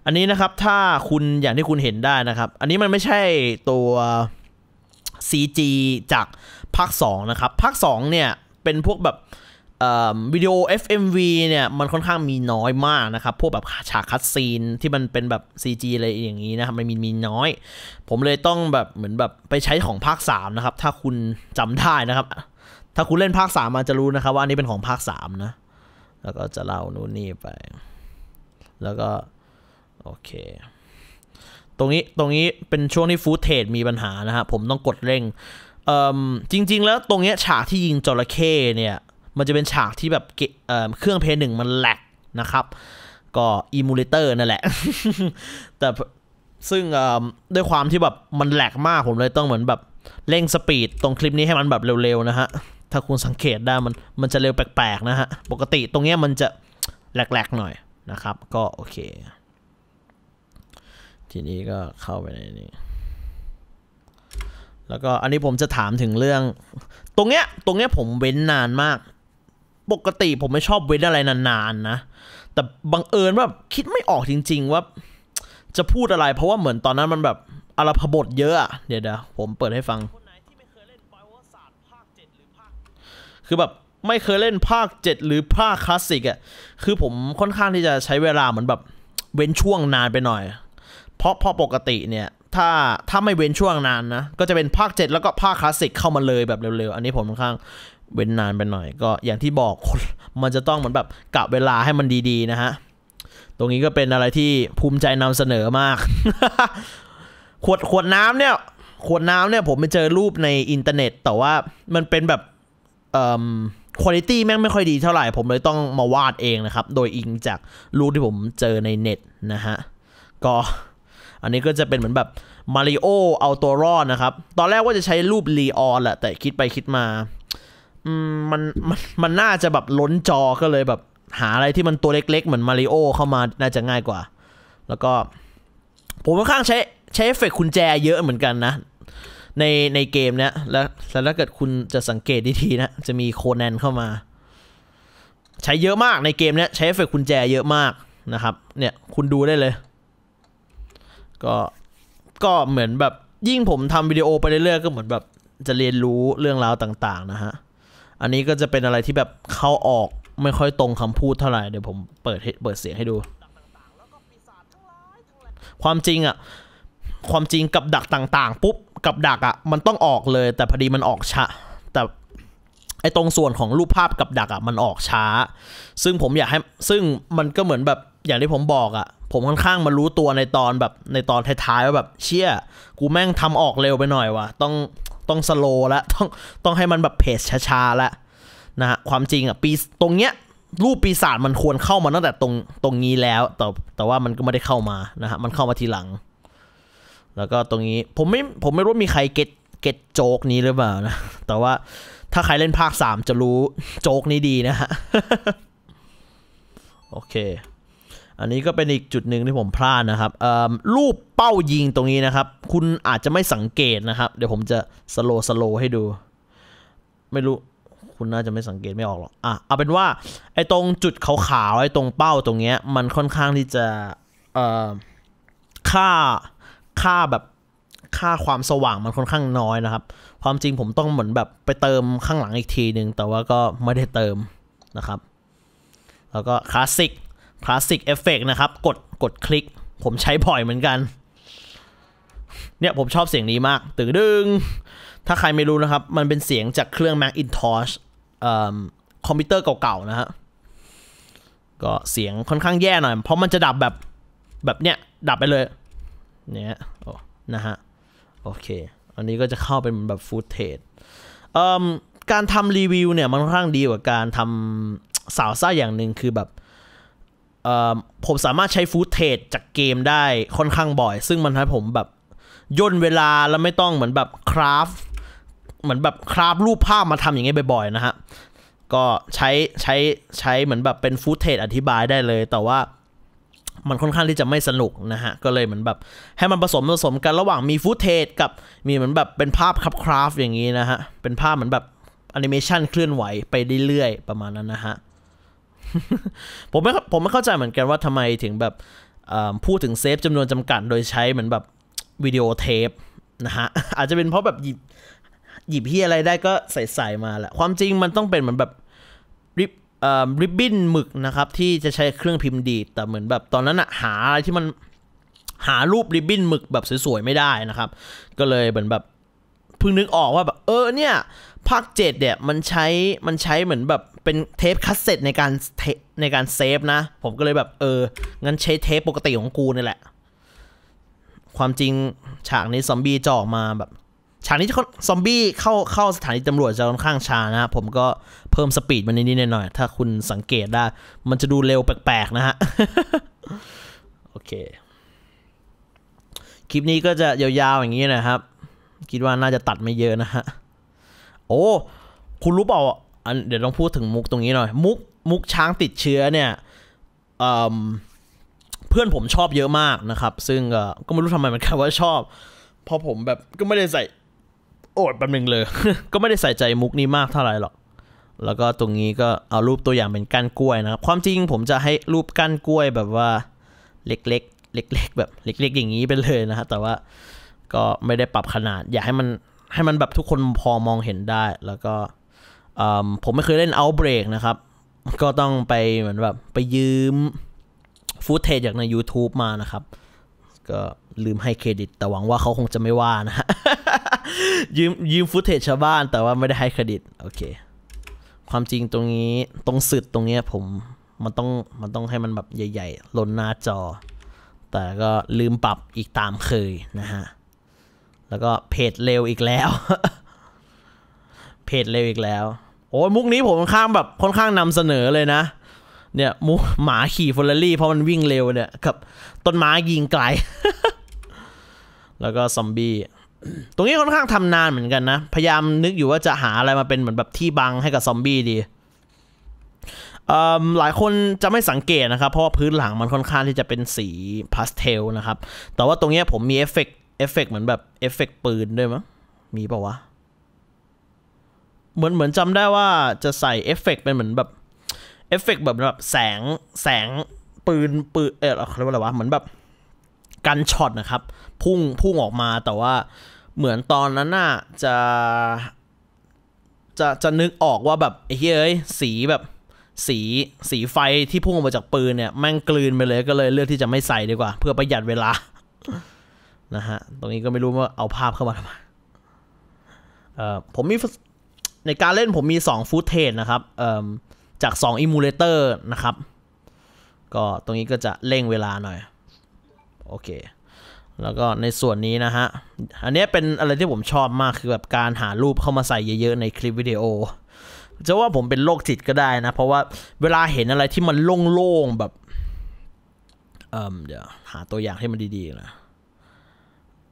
อันนี้นะครับถ้าคุณอย่างที่คุณเห็นได้นะครับ อันนี้มันไม่ใช่ตัว CG จากภาค2นะครับภาค2เนี่ยเป็นพวกแบบวิดีโอ FMV เนี่ย มันค่อนข้างมีน้อยมากนะครับ พวกแบบ ฉากคัดซีนที่มันเป็นแบบ CG อะไรอย่างนี้นะครับ มันมีมีน้อย ผมเลยต้องแบบเหมือนแบบ ไปใช้ของภาค 3 นะครับ ถ้าคุณจำได้นะครับ ถ้าคุณเล่นภาค 3 มาจะรู้นะครับ ว่าอันนี้เป็นของภาค3นะ แล้วก็จะเล่านู่นนี่ไป แล้วก็ โอเค ตรงนี้ตรงนี้เป็นช่วงที่ฟูเทจมีปัญหานะครับ ผมต้องกดเร่ง จริง ๆ แล้วตรงนี้ฉากที่ยิงจระเข้เนี่ยมันจะเป็นฉากที่แบบเเครื่องเพย์หนึ่งมันแหลกนะครับ ก็อิมูเลเตอร์นั่นแหละ แต่ซึ่งด้วยความที่แบบมันแหลกมากผมเลยต้องเหมือนแบบเร่งสปีดตรงคลิปนี้ให้มันแบบเร็วๆนะฮะ ถ้าคุณสังเกตได้มันมันจะเร็วแปลกๆนะฮะ ปกติตรงเนี้ยมันจะแหลกๆหน่อยนะครับ ก็โอเค ทีนี้ก็เข้าไปในนี้ แล้วก็อันนี้ผมจะถามถึงเรื่อง ตรงเนี้ยตรงเนี้ยผมเว้นนานมากปกติผมไม่ชอบเว้นอะไรนานๆนะ แต่บังเอิญว่าคิดไม่ออกจริงๆว่า จะพูดอะไร เพราะว่าเหมือนตอนนั้นมันแบบอารพบทเยอะอะเดี๋ยวเดี๋ยวผมเปิดให้ฟังคือแบบไม่เคยเล่นภาค 7 หรือภาคคลาสสิกอ่ะ คือผมค่อนข้างที่จะใช้เวลาเหมือนแบบเว้นช่วงนานไปหน่อย เพราะพอปกติเนี่ยถ้าถ้าไม่เว้นช่วงนานนะก็จะเป็นภาค 7 แล้วก็ภาคคลาสสิก เข้ามาเลยแบบเร็วๆอันนี้ผมค่อนข้างเว้นนานไปหน่อย ก็อย่างที่บอกมันจะต้องเหมือนแบบกะเวลาให้มันดีๆนะฮะ ตรงนี้ก็เป็นอะไรที่ภูมิใจนำเสนอมาก ขวดขวดน้ำเนี่ย ขวดน้ำเนี่ยผมไปเจอรูปในอินเทอร์เน็ต แต่ว่ามันเป็นแบบเอ่อคุณภาพแม่งไม่ค่อยดีเท่าไหร่ ผมเลยต้องมาวาดเองนะครับ โดยอิงจากรูปที่ผมเจอในเน็ตนะฮะก็อันนี้ก็จะเป็นเหมือนแบบมาริโอเอาตัวรอดนะครับตอนแรกว่าจะใช้รูปลีออนแหละแต่คิดไปคิดมามันมันมันน่าจะแบบล้นจอก็เลยแบบหาอะไรที่มันตัวเล็กๆ เหมือนมาริโอเข้ามาน่าจะง่ายกว่า แล้วก็ ผมค่อนข้างใช้ใช้เอฟเฟกคุณแจ เยอะเหมือนกันนะ ในในเกมเนี้ย แล้วแล้วถ้าเกิดคุณจะสังเกตดีๆนะ จะมีโคนันเข้ามา ใช้เยอะมากในเกมเนี้ยใช้เอฟเฟกคุณแจเยอะมากนะครับ เนี่ยคุณดูได้เลย ก็ก็เหมือนแบบยิ่งผมทำวิดีโอไปเรื่อยๆก็เหมือนแบบจะเรียนรู้เรื่องราวต่างๆนะฮะอันนี้ก็จะเป็นอะไรที่แบบเข้าออกไม่ค่อยตรงคำพูดเท่าไหร่เดี๋ยวผมเปิดเปิดเสียงให้ดู ความจริงอะความจริงกับดักต่างๆ ปุ๊บกับดักอะมันต้องออกเลย แต่พอดีมันออกช้าแต่ไอตรงส่วนของรูปภาพกับดักอะมันออกช้า ซึ่งผมอยากให้ซึ่งมันก็เหมือนแบบอย่างที่ผมบอกอะผมค่อนข้างมารู้ตัวในตอนแบบในตอนท้ายๆว่าแบบ เชี่ยกูแม่งทำออกเร็วไปหน่อยวะต้องต้องสโลแล้วต้องต้องให้มันแบบเพจช้าๆแล้วนะฮะความจริงอ่ะปีตรงเนี้ยรูปปีศาจมันควรเข้ามาตั้งแต่ตรงตรงนี้แล้วแต่แต่ว่ามันก็ไม่ได้เข้ามานะฮะมันเข้ามาทีหลัง แล้วก็ตรงนี้ผมไม่ผมไม่รู้มีใครเก็ตเก็ตโจกนี้หรือเปล่านะ แต่ว่าถ้าใครเล่นภาคสามจะรู้โจกนี้ดีนะฮะ โอเคอันนี้ก็เป็นอีกจุดหนึ่งที่ผมพลาดนะครับ รูปเป้ายิงตรงนี้นะครับ คุณอาจจะไม่สังเกตนะครับ เดี๋ยวผมจะสโลว์สโลว์ให้ดู ไม่รู้ คุณน่าจะไม่สังเกตไม่ออกหรอก อ่ะ เอาเป็นว่าไอ้ตรงจุดขาวๆ ไอ้ตรงเป้าตรงเนี้ย มันค่อนข้างที่จะเอ่อค่า ค่าแบบ ค่าความสว่างมันค่อนข้างน้อยนะครับ ความจริงผมต้องเหมือนแบบไปเติมข้างหลังอีกทีหนึ่งแต่ว่าก็ไม่ได้เติมนะครับ แล้วก็คลาสสิกคลาสสิกเอฟเฟกนะครับ กดกดคลิกผมใช้บ่อยเหมือนกัน เนี่ยผมชอบเสียงนี้มากตึงดึง ถ้าใครไม่รู้นะครับ มันเป็นเสียงจากเครื่อง Macintosh คอมพิวเตอร์เก่าๆนะฮะก็เสียงค่อนข้างแย่หน่อย เพราะมันจะดับแบบ แบบเนี้ยดับไปเลยเนี่ยโอ้ นะฮะโอเค อันนี้ก็จะเข้าเป็นแบบฟูดเทปการทำรีวิวเนี่ยมันค่อนข้างดีกว่าการทำสาวซ่าอย่างหนึ่งคือแบบผมสามารถใช้ฟูตเทจจากเกมได้ค่อนข้างบ่อย ซึ่งมันทำให้ผมแบบย่นเวลาแล้วไม่ต้องเหมือนแบบคราฟเหมือนแบบคราฟรูปภาพมาทำอย่างนงี้บ่อยๆนะฮะ ก็ใช้ใช้ใช้เหมือนแบบเป็นฟูตเทจอธิบายได้เลย แต่ว่ามันค่อนข้างที่จะไม่สนุกนะฮะ ก็เลยเหมือนแบบให้มันผสมผสมกันระหว่างมีฟูตเทจกับมีเหมือนแบบเป็นภาพคับคราฟอย่างนี้นะฮะเป็นภาพเหมือนแบบแอนิเมชันเคลื่อนไหวไปเรื่อยๆประมาณนั้นนะฮะผมไม่ผมไม่เข้าใจเหมือนกันว่าทำไมถึงแบบพูดถึงเซฟจำนวนจำกัดโดยใช้เหมือนแบบ วิดีโอเทปนะฮะ อาจจะเป็นเพราะแบบหยิบหยิบที่อะไรได้ก็ใส่ใส่มาแหละ ความจริงมันต้องเป็นเหมือนแบบริบริบบิ้นหมึกนะครับ ที่จะใช้เครื่องพิมพ์ดีแต่เหมือนแบบตอนนั้นอะหาอะไรที่มันหารูปริบบิ้นหมึกแบบ สวยๆ ไม่ได้นะครับ ก็เลยเหมือนแบบเพิ่งนึกออกว่าแบบเออเนี่ยภาคเจ็ดเนี่ยมันใช้มันใช้เหมือนแบบเป็นเทปคัสเซ็ตในการในการเซฟนะ ผมก็เลยแบบเออ งั้นใช้เทปปกติของกูนี่แหละ ความจริงฉากนี้ซอมบี้จ่อมาแบบ ฉากนี้ซอมบี้เข้าเข้าสถานีตำรวจจะค่อนข้างช้านะผมก็เพิ่มสปีดมันนิดหน่อย ถ้าคุณสังเกตได้มันจะดูเร็วแปลกๆนะฮะโอเค คลิปนี้ก็จะยาวๆอย่างนี้นะครับ คิดว่าน่าจะตัดไม่เยอะนะฮะโอ้คุณรู้เปล่าอันเดี๋ยวต้องพูดถึงมุกตรงนี้หน่อย มุก มุกช้างติดเชื้อเนี่ยเเพื่อนผมชอบเยอะมากนะครับ ซึ่งก็ไม่รู้ทำไมเหมือนกันว่าชอบพอผมแบบก็ไม่ได้ใส่ โอดแป๊บนึงเลย ก็ไม่ได้ใส่ใจมุกนี้มากเท่าไหร่หรอก แล้วก็ตรงนี้ก็เอารูปตัวอย่างเป็นก้านกล้วยนะครับ ความจริงผมจะให้รูปก้านกล้วยแบบว่าเล็กๆ เล็กๆ แบบเล็กๆ อย่างนี้ไปเลยนะฮะแต่ว่าก็ไม่ได้ปรับขนาดอยากให้มันให้มันแบบทุกคนพอมองเห็นได้ แล้วก็ผมไม่เคยเล่น Outbreak นะครับ ก็ต้องไปเหมือนแบบไปยืมฟูตเทจจากใน YouTube มานะครับ ก็ลืมให้เครดิตแต่หวังว่าเขาคงจะไม่ว่านะฮะยืมยืมฟุตเทจชาวบ้าน แต่ว่าไม่ได้ให้เครดิตโอเคความจริงตรงนี้ตรงสุดตรงเนี้ยผมมันต้องมันต้องให้มันแบบใหญ่ๆลนหน้าจอ แต่ก็ลืมปรับอีกตามเคยนะฮะแล้วก็เพจเร็วอีกแล้ว เพจเร็วอีกแล้ว โอ้มุกนี้ผมค่อนข้างแบบค่อนข้างนำเสนอเลยนะ เนี่ย มุกหมาขี่ฟอร์รรี่เพราะมันวิ่งเร็วเนี่ยครับ ต้นไม้ยิงไกล แล้วก็ซอมบี้ ตรงนี้ค่อนข้างทำนานเหมือนกันนะ พยายามนึกอยู่ว่าจะหาอะไรมาเป็นเหมือนแบบที่บังให้กับซอมบี้ดีหลายคนจะไม่สังเกตนะครับ เพราะว่าพื้นหลังมันค่อนข้างที่จะเป็นสีพาสเทลนะครับ แต่ว่าตรงนี้ผมมีเอฟเฟกเอฟเฟกเหมือนแบบเอฟเฟกปืนด้วยมั้งมีปะวะ เหมือนเหมือนจำได้ว่าจะใส่เอฟเฟกเป็นเหมือนแบบเอฟเฟกแบบแบบ แสงแสงปืนปืนเออเขาเรียกว่าอะไรวะ เหมือนแบบกันช็อตนะครับ พุ่งพุ่งออกมาแต่ว่า เหมือนตอนนั้นน่ะจะ จะจะนึกออกว่าแบบเฮ้ยสีแบบ สีสีไฟที่พุ่งออกมาจากปืนเนี่ยแม่งกลืนไปเลยก็เลยเลือกที่จะไม่ใส่ดีกว่า เพื่อประหยัดเวลานะฮะ ตรงนี้ก็ไม่รู้ว่าเอาภาพเข้ามาทำไมเอ่อ ผมมีในการเล่นผมมี2ฟุตเทนนะครับ เอ่อ จาก2อิมูเลเตอร์นะครับ ก็ตรงนี้ก็จะเร่งเวลาหน่อย โอเค แล้วก็ในส่วนนี้นะฮะ อันนี้เป็นอะไรที่ผมชอบมากคือแบบการหารูปเข้ามาใส่เยอะๆในคลิปวิดีโอ จะว่าผมเป็นโรคจิตก็ได้นะ เพราะว่าเวลาเห็นอะไรที่มันโล่งๆแบบ เอ่อเดี๋ยวหาตัวอย่างให้มันดีๆนะ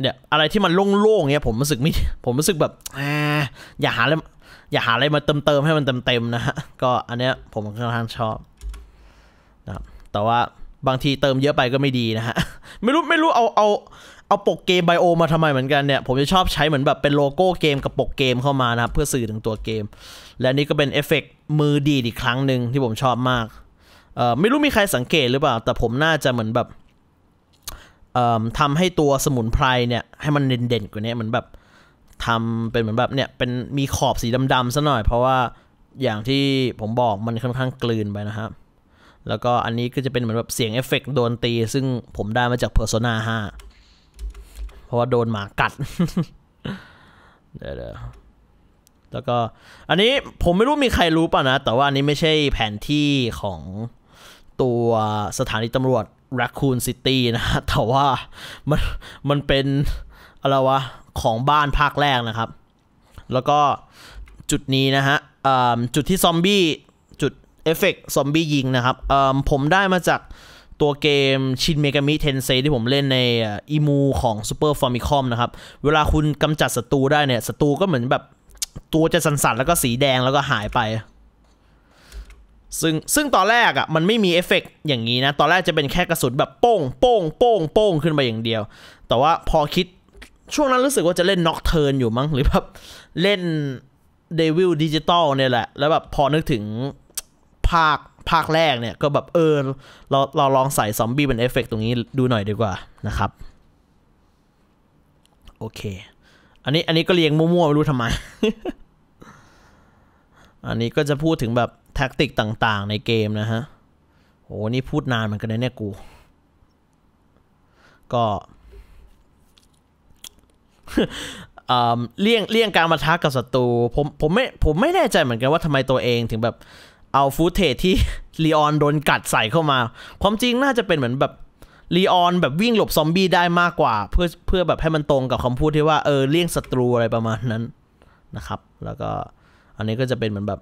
เนี่ยอะไรที่มันโล่งๆเนี่ยผมรู้สึกไม่ผมรู้สึกแบบออย่าหาอะไรอย่าหาอะไรมาเติมๆให้มันเต็มๆนะฮะก็อันเนี้ยผมค่อนข้างชอบนะครับแต่ว่าบางทีเติมเยอะไปก็ไม่ดีนะฮะไม่รู้ไม่รู้เอาเอา เอาปกเกมไบโอมาทำไมเหมือนกันเนี่ยผมจะชอบใช้เหมือนแบบเป็นโลโก้เกมกับปกเกมเข้ามานะครับเพื่อสื่อถึงตัวเกมและนี่ก็เป็นเอฟเฟกมือดีอีกครั้งหนึ่งที่ผมชอบมากเอ่อไม่รู้มีใครสังเกตหรือเปล่า แต่ผมน่าจะเหมือนแบบทำให้ตัวสมุนไพรเนี่ย ให้มันเด่นๆกว่านี้เหมือนแบบทำเป็นเหมือนแบบเนี่ยเป็นมีขอบสีดำๆซะหน่อย เพราะว่าอย่างที่ผมบอกมันค่อนข้างกลืนไปนะครับแล้วก็อันนี้ก็จะเป็นเหมือนแบบเสียงเอฟเฟกโดนตี ซึ่งผมได้มาจาก Persona 5 เพราะว่าโดนหมากัด เดี๋ยวแล้วก็อันนี้ผมไม่รู้มีใครรู้ป่ะนะ แต่ว่าอันนี้ไม่ใช่แผนที่ของตัวสถานีตำรวจ Raccoon City นะแต่ว่ามันมันเป็น อะไรวะ ของบ้านภาคแรกนะครับ แล้วก็จุดนี้นะฮะ จุดที่ซอมบี้ จุดเอฟเฟกซอมบี้ยิงนะครับ ผมได้มาจากตัวเกมชินเมกามิเทนเซที่ผมเล่นใน อีมูของ Super f a m i c o m นะครับ เวลาคุณกำจัดศัตรูได้เนี่ย ศัตรูก็เหมือนแบบ ตัวจะสันสันแล้วก็สีแดงแล้วก็หายไปซึ่งซึ่งตอนแรกอะ่ะมันไม่มีเอฟเฟกอย่างนี้นะ ตอนแรกจะเป็นแค่กระสุนแบบโป้งโป้งโป้งโป้งขึ้นไปอย่างเดียว แต่ว่าพอคิดช่วงนั้นรู้สึกว่าจะเล่นน็อกเทิร์นอยู่มั้ง หรือแบบ เล่นเดวิลดิจิตอลเนี่ยแหละแล้วแบบพอนึกถึงภาคภาคแรกเนี่ย ก็แบบ เออ เราเราลองใส่ซอมบี้เป็นเอฟเฟกตรงนี้ดูหน่อยดีกว่านะครับ โอเค อันนี้อันนี้ก็เรียงมั่วๆไม่รู้ทำไม อันนี้ก็จะพูดถึงแบบแท็กติกต่างๆ ในเกมนะฮะโอ้นี่พูดนานเหมือนกันนะเนี่ยกู ก็เลี่ยง เลี่ยงการมาทักกับศัตรู ผม ผมไม่ ผมไม่แน่ใจเหมือนกันว่าทำไมตัวเองถึงแบบ เอาฟูเทจที่ลีออนโดนกัดใส่เข้ามา ความจริงน่าจะเป็นเหมือนแบบ ลีออนแบบวิ่งหลบซอมบี้ได้มากกว่า เพื่อ เพื่อแบบให้มันตรงกับคำพูดที่ว่า เออเลี่ยงศัตรูอะไรประมาณนั้นนะครับ แล้วก็ อันนี้ก็จะเป็นเหมือนแบบ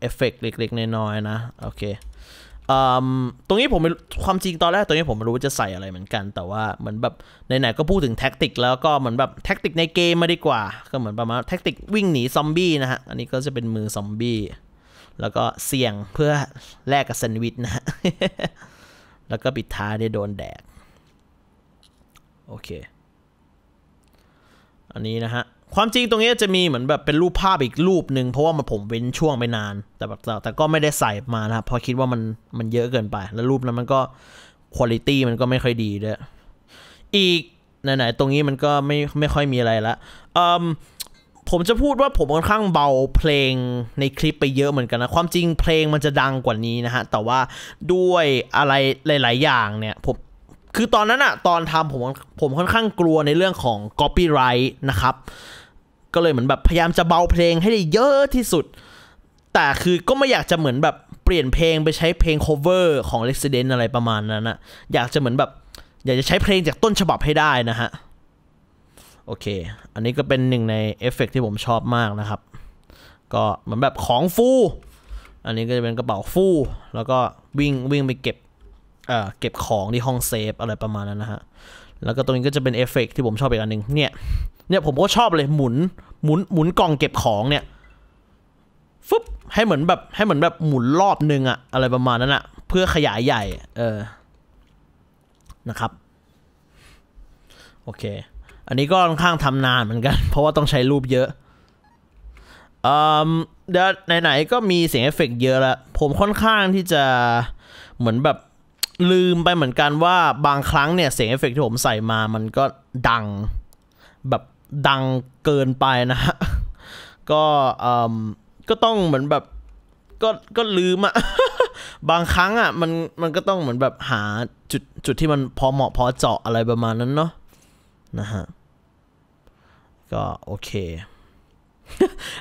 เอฟเฟกเล็กๆ น้อยๆนะโอเคตรงนี้ผมความจริงตอนแรก ตรงนี้ผมไม่รู้จะใส่อะไรเหมือนกัน แต่ว่าเหมือนแบบไหนๆก็พูดถึงแท็กติก แล้วก็เหมือนแบบ แท็กติกในเกมมาดีกว่า ก็เหมือนประมาณ แท็กติก วิ่งหนีซอมบี้นะฮะ อันนี้ก็จะเป็นมือซอมบี้แล้วก็เสี่ยงเพื่อแลกกับแซนด์วิชนะแล้วก็ปิดท้ายได้โดนแดดโอเคอันนี้นะฮะความจริงตรงนี้จะมีเหมือนแบบเป็นรูปภาพอีกรูปหนึ่งเพราะว่ามันผมเว้นช่วงไปนาน แต่แบบแต่ก็ไม่ได้ใส่มานะครับพอคิดว่ามันมันเยอะเกินไป แล้วรูปนั้นมันก็คุณลิตี้มันก็ไม่ค่อยดีด้วยอีกไหนๆตรงนี้มันก็ไม่ไม่ค่อยมีอะไรละผมจะพูดว่าผมค่อนข้างเบาเพลงในคลิปไปเยอะเหมือนกันนะ ความจริงเพลงมันจะดังกว่านี้นะฮะ แต่ว่าด้วยอะไรหลาย ๆ อย่างเนี่ยผมคือตอนนั้นอะตอนทำผมผมค่อนข้างกลัวในเรื่องของ copyright นะครับก็เลยเหมือนแบบพยายามจะเบาเพลงให้ได้เยอะที่สุด แต่คือก็ไม่อยากจะเหมือนแบบเปลี่ยนเพลงไปใช้เพลง cover ของ r e s i d e n t อะไรประมาณนั้นนะอยากจะเหมือนแบบอยากจะใช้เพลงจากต้นฉบับให้ได้นะฮะ โอเค อันนี้ก็เป็นหนึ่งในเอฟเฟกที่ผมชอบมากนะครับ ก็เหมือนแบบของฟู อันนี้ก็จะเป็นกระเป๋าฟู แล้วก็วิ่งวิ่งไปเก็บเก็บของที่ห้องเซฟอะไรประมาณนั้นนะฮะแล้วก็ตรงนี้ก็จะเป็นเอฟเฟกที่ผมชอบอีกอันหนึ่งเนี่ย เนี่ย ผมก็ชอบเลยหมุน หมุน หมุนกล่องเก็บของเนี่ย ฟึบให้เหมือนแบบ ให้เหมือนแบบหมุนรอบนึงอะอะไรประมาณนั้นอะเพื่อขยายใหญ่ เออ นะครับ โอเค อันนี้ก็ค่อนข้างทำนานเหมือนกัน เพราะว่าต้องใช้รูปเยอะเดี๋ยวไหนๆก็มีเสียงเอฟเฟกเยอะละผมค่อนข้างที่จะเหมือนแบบลืมไปเหมือนกันว่าบางครั้งเนี่ย เสียงเอฟเฟกที่ผมใส่มามันก็ดัง แบบ ดังเกินไปนะฮะก็ก็ต้องเหมือนแบบ ก็ก็ลืมอะบางครั้งอะมัน มันก็ต้องเหมือนแบบหาจุด จุดที่มันพอเหมาะพอเจาะอะไรประมาณนั้นเนาะนะฮะ ก็โอเค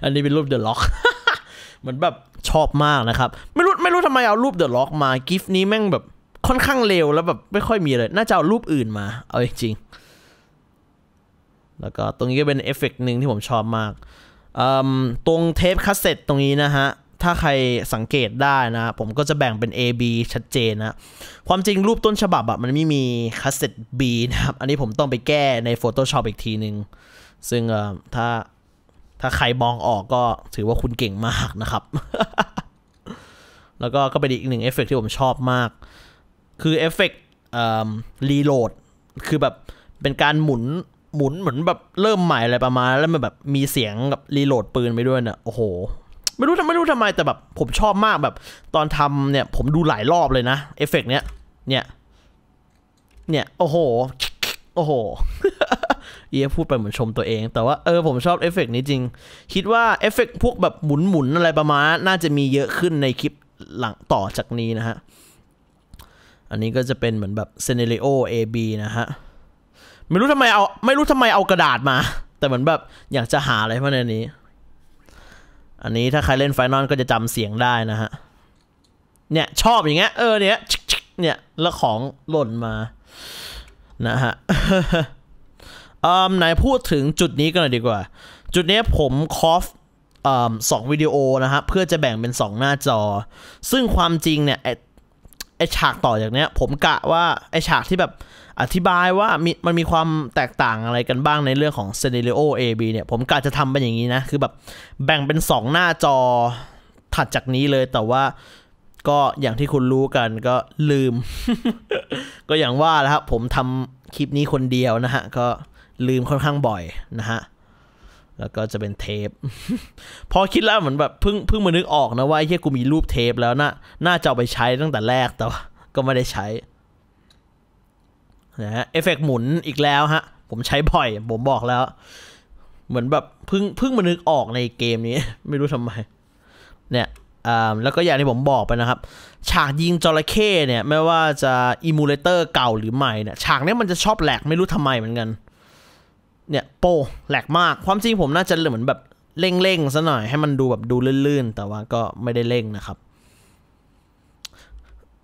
อันนี้เป็นรูปเดอะล็อกเหมือนแบบ ชอบมากนะครับ ไม่รู้ไม่รู้ทำไมเอารูปเดอะล็อกมากิฟต์นี้แม่งแบบค่อนข้างเร็วแล้วแบบไม่ค่อยมีเลย น่าจะเอารูปอื่นมา เอาจริง แล้วก็ตรงนี้ก็เป็นเอฟเฟกหนึ่งที่ผมชอบมาก ตรงเทปคาสเซ็ตตรงนี้นะฮะ ถ้าใครสังเกตได้นะ ผมก็จะแบ่งเป็น A B ชัดเจนนะ ความจริงรูปต้นฉบับอะมันไม่มีคาสเซ็ต B นะครับ อันนี้ผมต้องไปแก้ใน Photoshop อีกทีหนึ่งซึ่งถ้าถ้าใครมองออกก็ถือว่าคุณเก่งมากนะครับ แล้วก็ก็เป็นอีกหนึ่งเอฟเฟกที่ผมชอบมากคือเอฟเฟกต์รีโหลดคือแบบเป็นการหมุนหมุนเหมือนแบบ เริ่มใหม่อะไรประมาณ แล้วมันแบบมีเสียงกับรีโหลดปืนไปด้วยเนี่ยโอ้โห ไม่รู้ทำไม่รู้ทำไมแต่แบบผมชอบมากแบบตอนทำเนี่ย ผมดูหลายรอบเลยนะเอฟเฟกเนี้ยเนี่ย เนี่ย โอ้โหโอ้โหเอียพูดไปเหมือนชมตัวเองแต่ว่า เออผมชอบเอฟเฟกนี้จริง คิดว่าเอฟเฟกพวกแบบหมุนหมุนอะไรประมาณ น่าจะมีเยอะขึ้นในคลิปหลังต่อจากนี้นะฮะอันนี้ก็จะเป็นเหมือนแบบ s นเ n a r i o A B นะฮะไม่รู้ทำไมเอาไม่รู้ทำไมเอากระดาษมาแต่เหมือนแบบอยากจะหาอะไรพวกนี้ อันนี้ถ้าใครเล่นไฟนอลก็จะจำเสียงได้นะฮะ เนี่ย ชอบอย่างเงี้ยเออเนี่ยเนี่ยแล้วของหล่นมา นะฮะอไหนพูดถึงจุดนี้กันหน่อยดีกว่าจุดนี้ผมคอฟสองวิดีโอนะฮะ เพื่อจะแบ่งเป็น 2 หน้าจอ ซึ่งความจริงเนี่ยไอฉากต่อจากเนี้ย ผมกะว่าไอฉากที่แบบอธิบายว่ามีมันมีความแตกต่างอะไรกันบ้างในเรื่องของเซเนเรโอ AB เนี่ยผมกะจะทำเป็นอย่างนี้นะคือแบบ แบ่งเป็น 2 หน้าจอถัดจากนี้เลยแต่ว่าก็อย่างที่คุณรู้กันก็ลืม ก็อย่างว่าแล้วครับผมทำคลิปนี้คนเดียวนะฮะ ก็ลืมค่อนข้างบ่อยนะฮะแล้วก็จะเป็นเทป พอคิดแล้วเหมือนแบบเพิ่งเพิ่งมานึกออกนะว่าไอ้ที่กูมีรูปเทปแล้วนะ่ะน่าจะเอาไปใช้ตั้งแต่แรกแต่ ก็ไม่ได้ใช้นะฮะเอฟเฟกหมุนอีกแล้วฮะผมใช้บ่อย ผมบอกแล้ว เหมือนแบบเพิ่งเพิ่งมานึกออกในเกมนี้ไม่รู้ทำไมเนี่ยอ่าแล้วก็อย่างที่ผมบอกไปนะครับ ฉากยิงจระเข้เนี่ยไม่ว่าจะอิมูเลเตอร์เก่าหรือใหม่เนี่ยฉากนี้มันจะชอบแหลกไม่รู้ทำไมเหมือนกันเนี่ยโปแหลกมากความจริงผมน่าจะเหมือนแบบเร่งๆซะหน่อยให้มันดูแบบดูลื่นๆแต่ว่า ก็ไม่ได้เร่งนะครับ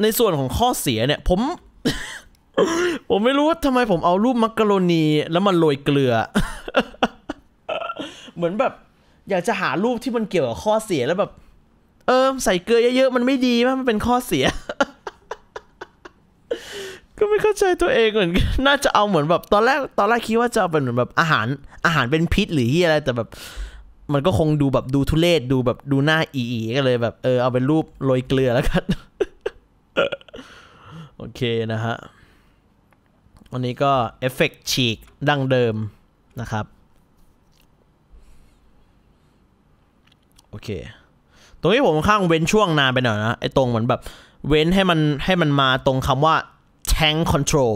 ในส่วนของข้อเสียเนี่ยผม ผมไม่รู้ว่าทำไมผมเอารูปมักกะโรนีแล้วมันโรยเกลือ เหมือนแบบ อยากจะหารูปที่มันเกี่ยวกับข้อเสียแล้วแบบ เออใส่เกลือเยอะๆมันไม่ดีมามันเป็นข้อเสียก็ไม่เข้าใจตัวเองเหมือนน่าจะเอาเหมือนแบบตอนแรก ตอนแรกคิดว่าจะเอาเป็นเหมือนแบบอาหาร อาหารเป็นพิษหรือที่อะไร แต่แบบ มันก็คงดูแบบดูทุเรศดูแบบดูหน้าอีๆก็เลยแบบเออเอาเป็นรูปโรยเกลือแล้วกัน โอเคนะฮะ วันนี้ก็เอฟเฟกฉีกดั้งเดิมนะครับ โอเค ตรงนี้ผมข้างเว้นช่วงนานไปหน่อยนะไอ้ตรงเหมือนแบบ เว้นให้มันให้มันมาตรงคำว่าแทงคอนโทรล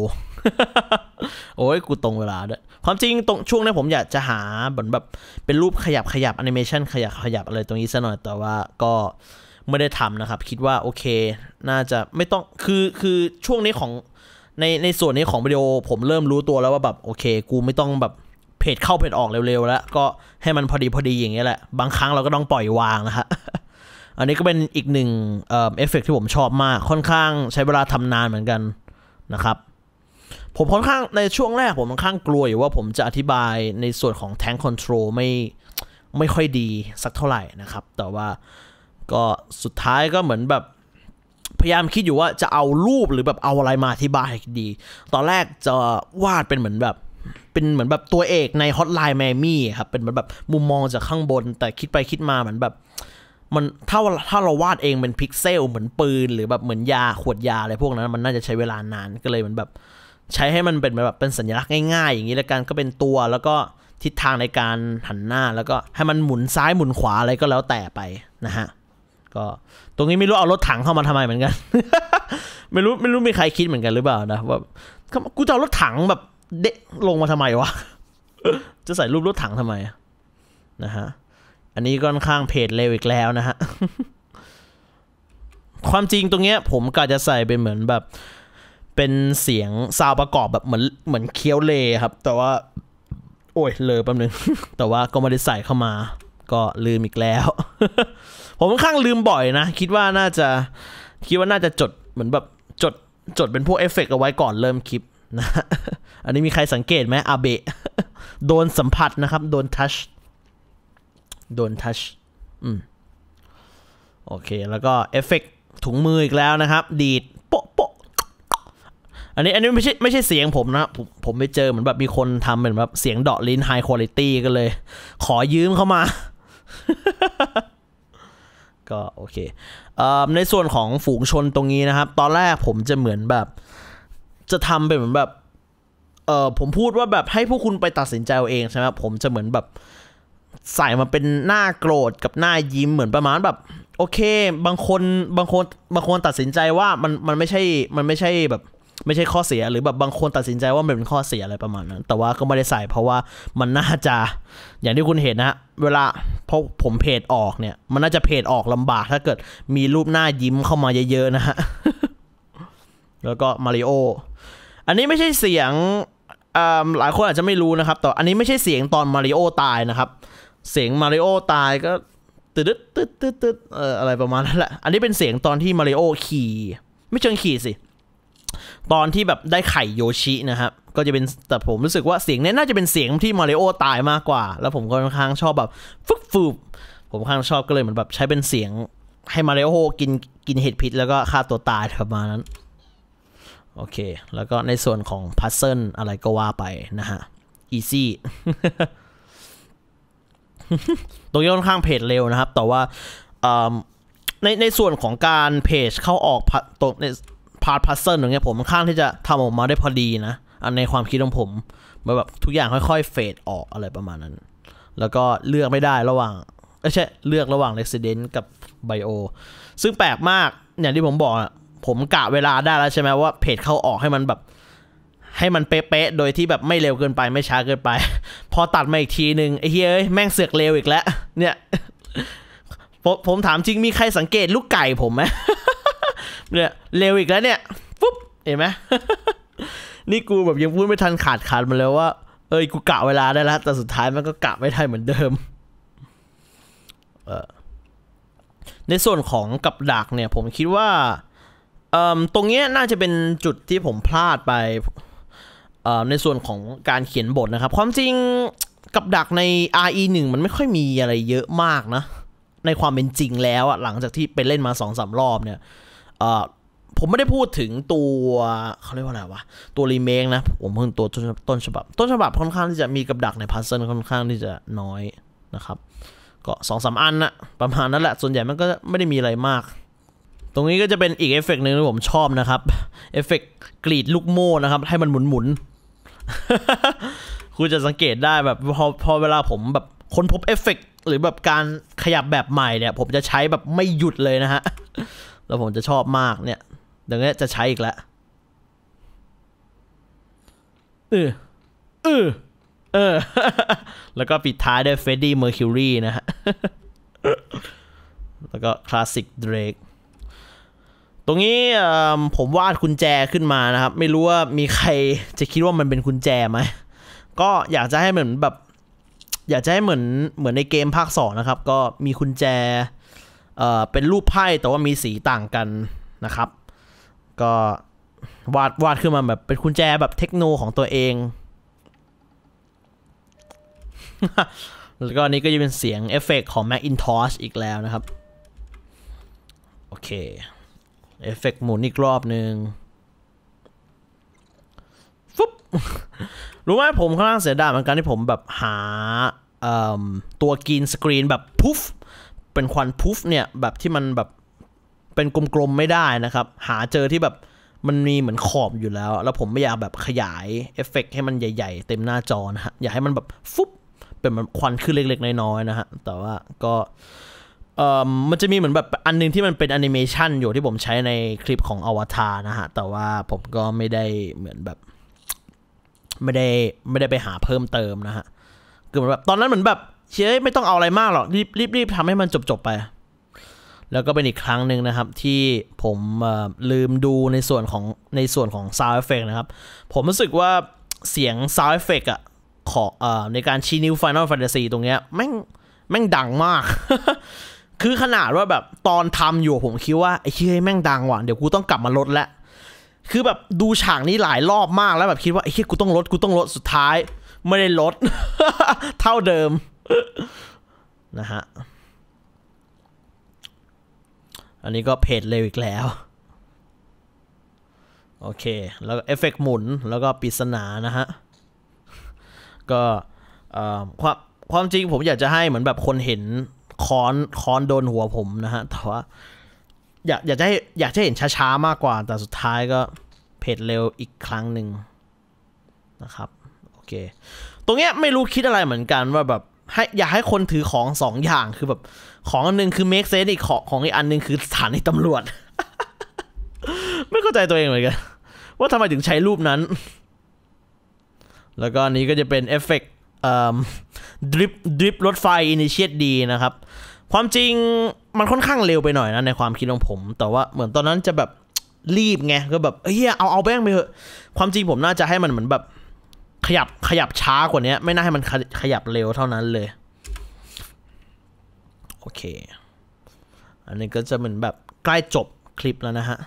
โอ้ย กูตรงเวลาด้วย ความจริงตรงช่วงนี้ผมอยากจะหาเหมือนแบบเป็นรูปขยับขยับแอนิเมชันขยับขยับอะไรตรงนี้ซะหน่อย แต่ว่าก็ไม่ได้ทำนะครับ คิดว่าโอเค น่าจะไม่ต้อง คือ คือช่วงนี้ของในในส่วนนี้ของวิดีโอผมเริ่มรู้ตัวแล้วว่าแบบโอเคกูไม่ต้องแบบเพจเข้าเพจออกเร็วๆแล้ว ก็ให้มันพอดีพอดีอย่างเงี้ยแหละ บางครั้งเราก็ต้องปล่อยวางนะฮะอันนี้ก็เป็นอีกหนึ่งเอฟเฟกที่ผมชอบมาก ค่อนข้างใช้เวลาทำนานเหมือนกันนะครับผมค่อนข้างในช่วงแรกผมค่อนข้างกลัวอยู่ว่าผมจะอธิบายในส่วนของแท n k คอนโทรลไม่ไม่ค่อยดีสักเท่าไหร่นะครับ แต่ว่าก็สุดท้ายก็เหมือนแบบ พยายามคิดอยู่ว่าจะเอารูปหรือแบบเอาอะไรมาอธิบายดี ตอนแรกจะวาดเป็นเหมือนแบบ เป็นเหมือนแบบตัวเอกในฮอตไลน์แมมี่ครับเป็นเหมือนแบบมุมมองจากข้างบน แต่คิดไปคิดมาเหมือนแบบมันถ้าถ้าเราวาดเองเป็นพิกเซลเหมือนปืนหรือแบบเหมือนยาขวดยาอะไรพวกนั้นมันน่าจะใช้เวลานานก็เลยเหมือนแบบ ใช้ให้มันเป็นแบบเป็นสัญลักษณ์ง่ายๆอย่างนี้แล้วกันก็เป็นตัวแล้วก็ทิศทางในการหันหน้า แล้วก็ให้มันหมุนซ้ายหมุนขวาอะไรก็แล้วแต่ไปนะฮะก็ตรงนี้ไม่รู้เอารถถังเข้ามาทำไมเหมือนกันไม่รู้ไม่รู้มีใครคิดเหมือนกันหรือเปล่านะว่ากูจะเอารถถังแบบเด็กลงมาทำไมวะจะใส่รูปรถถังทำไม นะฮะอันนี้ก็ค่อนข้างเพจเลวอีกแล้วนะฮะ ความจริงตรงเนี้ย ผมกะจะใส่เป็นเหมือนแบบ เป็นเสียงซาวประกอบแบบเหมือนเหมือนเคี้ยวเลครับ แต่ว่า โอ้ยเลยแป๊บนึงแต่ว่าก็ไม่ได้ใส่เข้ามา ก็ลืมอีกแล้ว ผมค่อนข้างลืมบ่อยนะ คิดว่าน่าจะ คิดว่าน่าจะจดเหมือนแบบ จด จดเป็นพวกเอฟเฟกเอาไว้ก่อนเริ่มคลิปนะ อันนี้มีใครสังเกตไหมอาเบะโดนสัมผัสนะครับโดนทัชโดนทัช อืม โอเค แล้วก็เอฟเฟกถุงมืออีกแล้วนะครับ ดีดโปะโปะอันนี้อันนี้ไม่ใช่ไม่ใช่เสียงผมนะ ผมผมไปเจอเหมือนแบบมีคนทำเป็นแบบ เสียงเดาะลิ้นไฮคุณลิตี้กันเลย ขอยืมเข้ามา ก็โอเคเอ่อในส่วนของฝูงชนตรงนี้นะครับ ตอนแรกผมจะเหมือนแบบ จะทำเป็นเหมือนแบบ เอ่อ ผมพูดว่าแบบให้ผู้คุณไปตัดสินใจเอาเองใช่ไหม ผมจะเหมือนแบบใส่มาเป็นหน้าโกรธกับหน้ายิ้มเหมือนประมาณแบบ โอเค บางคนบางคนบางคนตัดสินใจว่ามันมันไม่ใช่มันไม่ใช่แบบ ไม่ใช่ข้อเสียหรือแบบบางคนตัดสินใจว่ามันเป็นข้อเสียอะไรประมาณนั้นแต่ว่าก็ไม่ได้ใส่เพราะว่ามันน่าจะอย่างที่คุณเห็นนะเวลาพอผมเพจออกเนี่ย มันน่าจะเพจออกลำบาก ถ้าเกิดมีรูปหน้ายิ้มเข้ามาเยอะๆนะฮะแล้วก็มาริโออันนี้ไม่ใช่เสียงหลายคนอาจจะไม่รู้นะครับแต่อันนี้ไม่ใช่เสียงตอนมาริโอตายนะครับเสียงมาริโอตายก็ตึ๊ดตึ๊ดตึ๊ดตึ๊ดเอ่ออะไรประมาณนั้นแหละ อันนี้เป็นเสียงตอนที่มาริโอขี่ไม่เชิงขี่สิตอนที่แบบได้ไข่โยชินะครับก็จะเป็นแต่ผมรู้สึกว่าเสียงนี้น่าจะเป็นเสียงที่มาริโอ ตายมากกว่า แล้วผมก็ค่อนข้างชอบแบบ ฟึบฟึบผมข้างชอบก็เลยเหมือนแบบใช้เป็นเสียงให้มาริโอ กินกินเห็ดพิษแล้วก็ฆ่าตัวตายประมาณนั้น โอเค แล้วก็ในส่วนของพัซเซิลอะไรก็ว่าไปนะฮะอีซี่ตรงนี้ค่อนข้างเพจเร็วนะครับ แต่ว่าในในส่วนของการเพจเข้าออกตรงในพาร์ทพัซเซิลตรงนี้ผมค่อนข้างที่จะทำออกมาได้พอดีนะ อันในความคิดของผมแบบทุกอย่างค่อยๆเฟดออกอะไรประมาณนั้น แล้วก็เลือกไม่ได้ระหว่างไม่ใช่เลือกระหว่างเลสเดนต์กับไบโอซึ่งแปลกมากอย่างที่ผมบอกผมกะเวลาได้แล้วใช่ไหมว่าเพจเข้าออกให้มันแบบให้มันเป๊ะๆ โดยที่แบบไม่เร็วเกินไปไม่ช้าเกินไป พอตัดมาอีกทีหนึ่งไอ้เฮ้ยแม่งเสือกเร็วอีกแล้วเนี่ย ผมถามจริงมีใครสังเกตลูกไก่ผมไหมเนี่ยเร็วอีกแล้วเนี่ยปุ๊บเห็นไหมนี่กูแบบยังพูดไม่ทันขาดขาดมาแล้วว่าเอ้ยกูกะเวลาได้แล้ว แต่สุดท้ายมันก็กะไม่ได้เหมือนเดิมในส่วนของกับดักเนี่ย ผมคิดว่าตรงเนี้ยน่าจะเป็นจุดที่ผมพลาดไปในส่วนของการเขียนบทนะครับ ความจริงกับดักใน RE1 มันไม่ค่อยมีอะไรเยอะมากนะ ในความเป็นจริงแล้ว หลังจากที่ไปเล่นมา2อสารอบเนี่ยผมไม่ได้พูดถึงตัวเขาเรียกว่าอะไรวะตัวรีเมคนะผมพ่งตัวต้นฉบับต้นฉบับค่อนข้างที่จะมีกับดักในพาร์เซนค่อนข้างที่จะน้อยนะครับก็สองสามอันนะประมาณนั้นแหละ ส่วนใหญ่มันก็ไม่ได้มีอะไรมาก ตรงนี้ก็จะเป็นอีกเอฟเฟกหนึ่งที่ผมชอบนะครับเอฟเฟกกรีดลูกโม่นะครับให้มันหมุนหมุนคุณจะสังเกตได้แบบพอพอเวลาผมแบบค้นพบเอฟเฟกหรือแบบการขยับแบบใหม่เนี่ย ผมจะใช้แบบไม่หยุดเลยนะฮะ แล้วผมจะชอบมากเนี่ย เดี๋ยวนี้จะใช้อีกแล้วเออเออเออ แล้วก็ปิดท้ายด้วยเฟดดี้เมอร์คิวรีนะฮะ แล้วก็คลาสสิกเดรกตรงนี้ผมวาดกุญแจขึ้นมานะครับ ไม่รู้ว่ามีใครจะคิดว่ามันเป็นกุญแจไหมก็อยากจะให้เหมือนแบบอยากจะให้เหมือนเหมือนในเกมภาคสองนะครับก็มีกุญแจเเป็นรูปไพ่แต่ว่ามีสีต่างกันนะครับ ก็วาดวาดขึ้นมาแบบเป็นกุญแจแบบเทคโนของตัวเอง แล้วก็นี้ก็จะเป็นเสียงเอฟเฟกของ Macintosh อีกแล้วนะครับ โอเคเอฟเฟกหมุนอีกรอบหนึ่งฟุ๊บรู้ไหมผมข้างล่างเสียดายเหมือนกันที่ผมแบบหาตัวกรีนสกรีนแบบพุฟเป็นควันพุฟเนี่ยแบบที่มันแบบเป็นกลมๆไม่ได้นะครับ หาเจอที่แบบมันมีเหมือนขอบอยู่แล้ว แล้วผมไม่อยากแบบขยายเอฟเฟกให้มันใหญ่ๆเต็มหน้าจอนะฮะอยากให้มันแบบฟุบเป็นควันขึ้นเล็กๆ น้อยๆ นะฮะแต่ว่าก็เอ่อมันจะมีเหมือนแบบอันนึงที่มันเป็นแอนิเมชันอยู่ที่ผมใช้ในคลิปของอวตารนะฮะ แต่ว่าผมก็ไม่ได้เหมือนแบบ ไม่ได้ไม่ได้ไปหาเพิ่มเติมนะฮะคือแบบตอนนั้นเหมือนแบบเชื่อไม่ต้องเอาอะไรมากหรอก รีบรีบรีบทำให้มันจบจบไป แล้วก็เป็นอีกครั้งหนึ่งนะครับที่ผมลืมดูในส่วนของในส่วนของซาวเอฟเฟกนะครับ ผมรู้สึกว่าเสียงซาวเอฟเฟกอะของในการชี้นิ้ว Final Fantasy ตรงเนี้ยแม่งแม่งดังมากคือขนาดว่าแบบตอนทำอยู่ผมคิดว่าไอ้เชี่ยแม่งดังว่ะเดี๋ยวกูต้องกลับมาลดแล้วคือแบบดูฉากนี้หลายรอบมากแล้วแบบคิดว่าไอ้เชี่ยกูต้องลดกูต้องลดสุดท้ายไม่ได้ลดเท่าเดิมนะฮะอันนี้ก็เพจเร็วอีกแล้ว โอเคแล้วเอฟเฟกหมุนแล้วก็ปริศนานะฮะ ก็ความความจริงผมอยากจะให้เหมือนแบบคนเห็นค้อนค้อนโดนหัวผมนะฮะ แต่ว่าอยากอยากจะให้อยากจะเห็นช้าๆมากกว่า แต่สุดท้ายก็เพจเร็วอีกครั้งหนึ่งนะครับ โอเค ตรงเนี้ยไม่รู้คิดอะไรเหมือนกันว่าแบบให้อยากให้คนถือของสองอย่างคือแบบ ของอันนึงคือ make sense อีกของของอีกอันนึงคือสถานีตำรวจไม่เข้าใจตัวเองเหมือนกัน ว่าทำไมถึงใช้รูปนั้น แล้วก็นี้ก็จะเป็นเอฟเฟกต์ดริปดริปรถไฟอินิเชียตดีนะครับ ความจริงมันค่อนข้างเร็วไปหน่อยนะในความคิดของผม แต่ว่าเหมือนตอนนั้นจะแบบรีบไงก็แบบเฮียเอาเอาแป้งไปเถอะความจริงผมน่าจะให้มันเหมือนแบบขยับขยับช้ากว่านี้ ไม่น่าให้มันขยับเร็วเท่านั้นเลยโอเค อันนี้ก็จะเหมือนแบบใกล้จบคลิปแล้วนะฮะ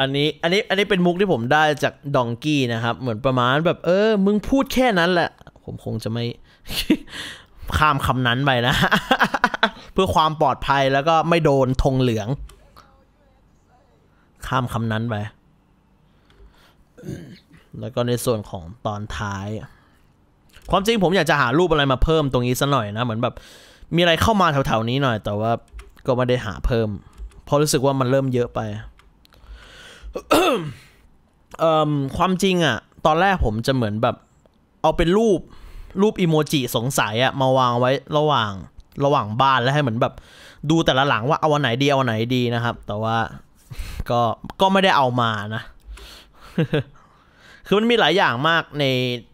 อันนี้ อันนี้อันนี้เป็นมุกที่ผมได้จากดองกี้นะครับ เหมือนประมาณแบบ เออ มึงพูดแค่นั้นแหละ ผมคงจะไม่ ข้ามคำนั้นไปนะ เพื่อความปลอดภัยแล้วก็ไม่โดนธงเหลือง ข้ามคำนั้นไป แล้วก็ในส่วนของตอนท้าย ความจริงผมอยากจะหารูปอะไรมาเพิ่มตรงนี้สักหน่อยนะ เหมือนแบบ มีอะไรเข้ามาแถวๆนี้หน่อย แต่ว่าก็ไม่ได้หาเพิ่มพราะรู้สึกว่ามันเริ่มเยอะไป ความจริงอะ่ะ ตอนแรกผมจะเหมือนแบบเอาเป็นรูปรูปอิโมจิสงสัยอะ่ะมาวางไว้ระหว่างระหว่างบ้านแล้วให้เหมือนแบบ ดูแต่ละหลังว่าเอาวันไหนดีเอาวันไหนดีนะครับ แต่ว่าก็ก็ไม่ได้เอามานะ คือมันมีหลายอย่างมากใน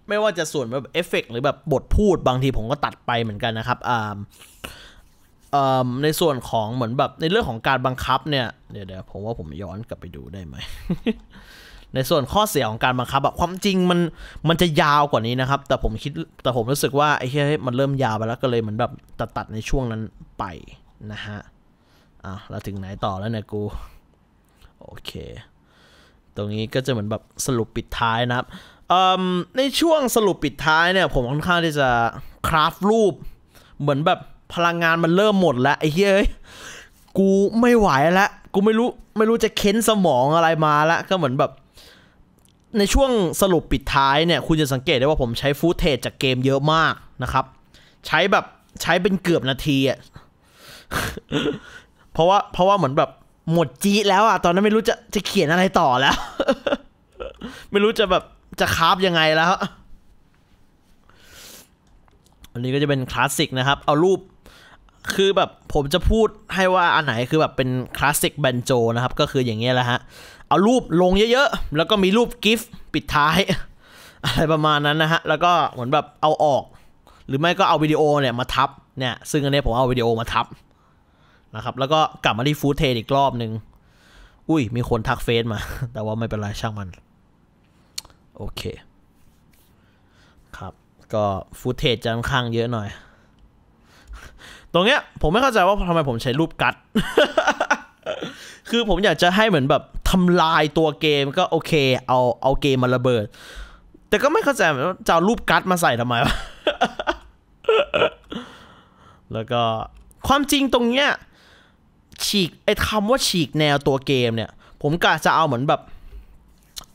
ไม่ว่าจะส่วนแบบเอฟเฟกหรือแบบบทพูดบางทีผมก็ตัดไปเหมือนกันนะครับอ่าในส่วนของเหมือนแบบในเรื่องของการบังคับเนี่ยเดี๋ยวเดี๋ยวผมว่าผมย้อนกลับไปดูได้ไหมในส่วนข้อเสียของการบังคับอะความจริงมันมันจะยาวกว่านี้นะครับแต่ผมคิดแต่ผมรู้สึกว่าไอ้เฮ้ยมันเริ่มยาวไปแล้วก็เลยเหมือนแบบตัดตัดในช่วงนั้นไปนะฮะอ่ะเราถึงไหนต่อแล้วเนี่ยกูโอเค ตรงนี้ก็จะเหมือนแบบสรุปปิดท้ายนะครับในช่วงสรุปปิดท้ายเนี่ยผมค่อนข้างที่จะคราฟรูปเหมือนแบบพลังงานมันเริ่มหมดแล้ว ไอ้เฮ้ย กูไม่ไหวแล้ว กูไม่รู้ไม่รู้จะเค้นสมองอะไรมาละก็เหมือนแบบ ในช่วงสรุปปิดท้ายเนี่ย คุณจะสังเกตได้ว่าผมใช้ฟูตเทจจากเกมเยอะมากนะครับ ใช้แบบใช้เป็นเกือบนาทีอะเพราะว่าเพราะว่าเหมือนแบบหมดจีแล้วอะตอนนั้นไม่รู้จะจะเขียนอะไรต่อแล้ว ไม่รู้จะแบบจะคาบยังไงแล้ว อันนี้ก็จะเป็นคลาสสิกนะครับ เอารูปคือแบบผมจะพูดให้ว่าอันไหนคือแบบเป็นคลาสสิกแบนโจนะครับ ก็คืออย่างเงี้ยแหละฮะ เอารูปลงเยอะๆ แล้วก็มีรูปกิฟต์ปิดท้าย อะไรประมาณนั้นนะฮะ แล้วก็เหมือนแบบเอาออก หรือไม่ก็เอาวิดีโอเนี่ยมาทับ เนี่ย ซึ่งอันนี้ผมเอาวิดีโอมาทับ นะครับ แล้วก็กลับมาที่ฟูดเทอีกรอบนึงอุ้ยมีคนทักเฟซมา แต่ว่าไม่เป็นไรช่างมันโอเคครับก็ฟูดเทจจะค่อนข้างเยอะหน่อยตรงเนี้ยผมไม่เข้าใจว่าทำไมผมใช้รูปกัด คือผมอยากจะให้เหมือนแบบทำลายตัวเกมก็โอเคเอาเอาเกมมาระเบิด แต่ก็ไม่เข้าใจว่าจะารูปกัดมาใส่ทำไมวะแล้วก็ความจริงตรงเนี้ยฉีกไอ้คำว่าฉีกแนวตัวเกมเนี่ย ผมกะจะเอาเหมือนแบบ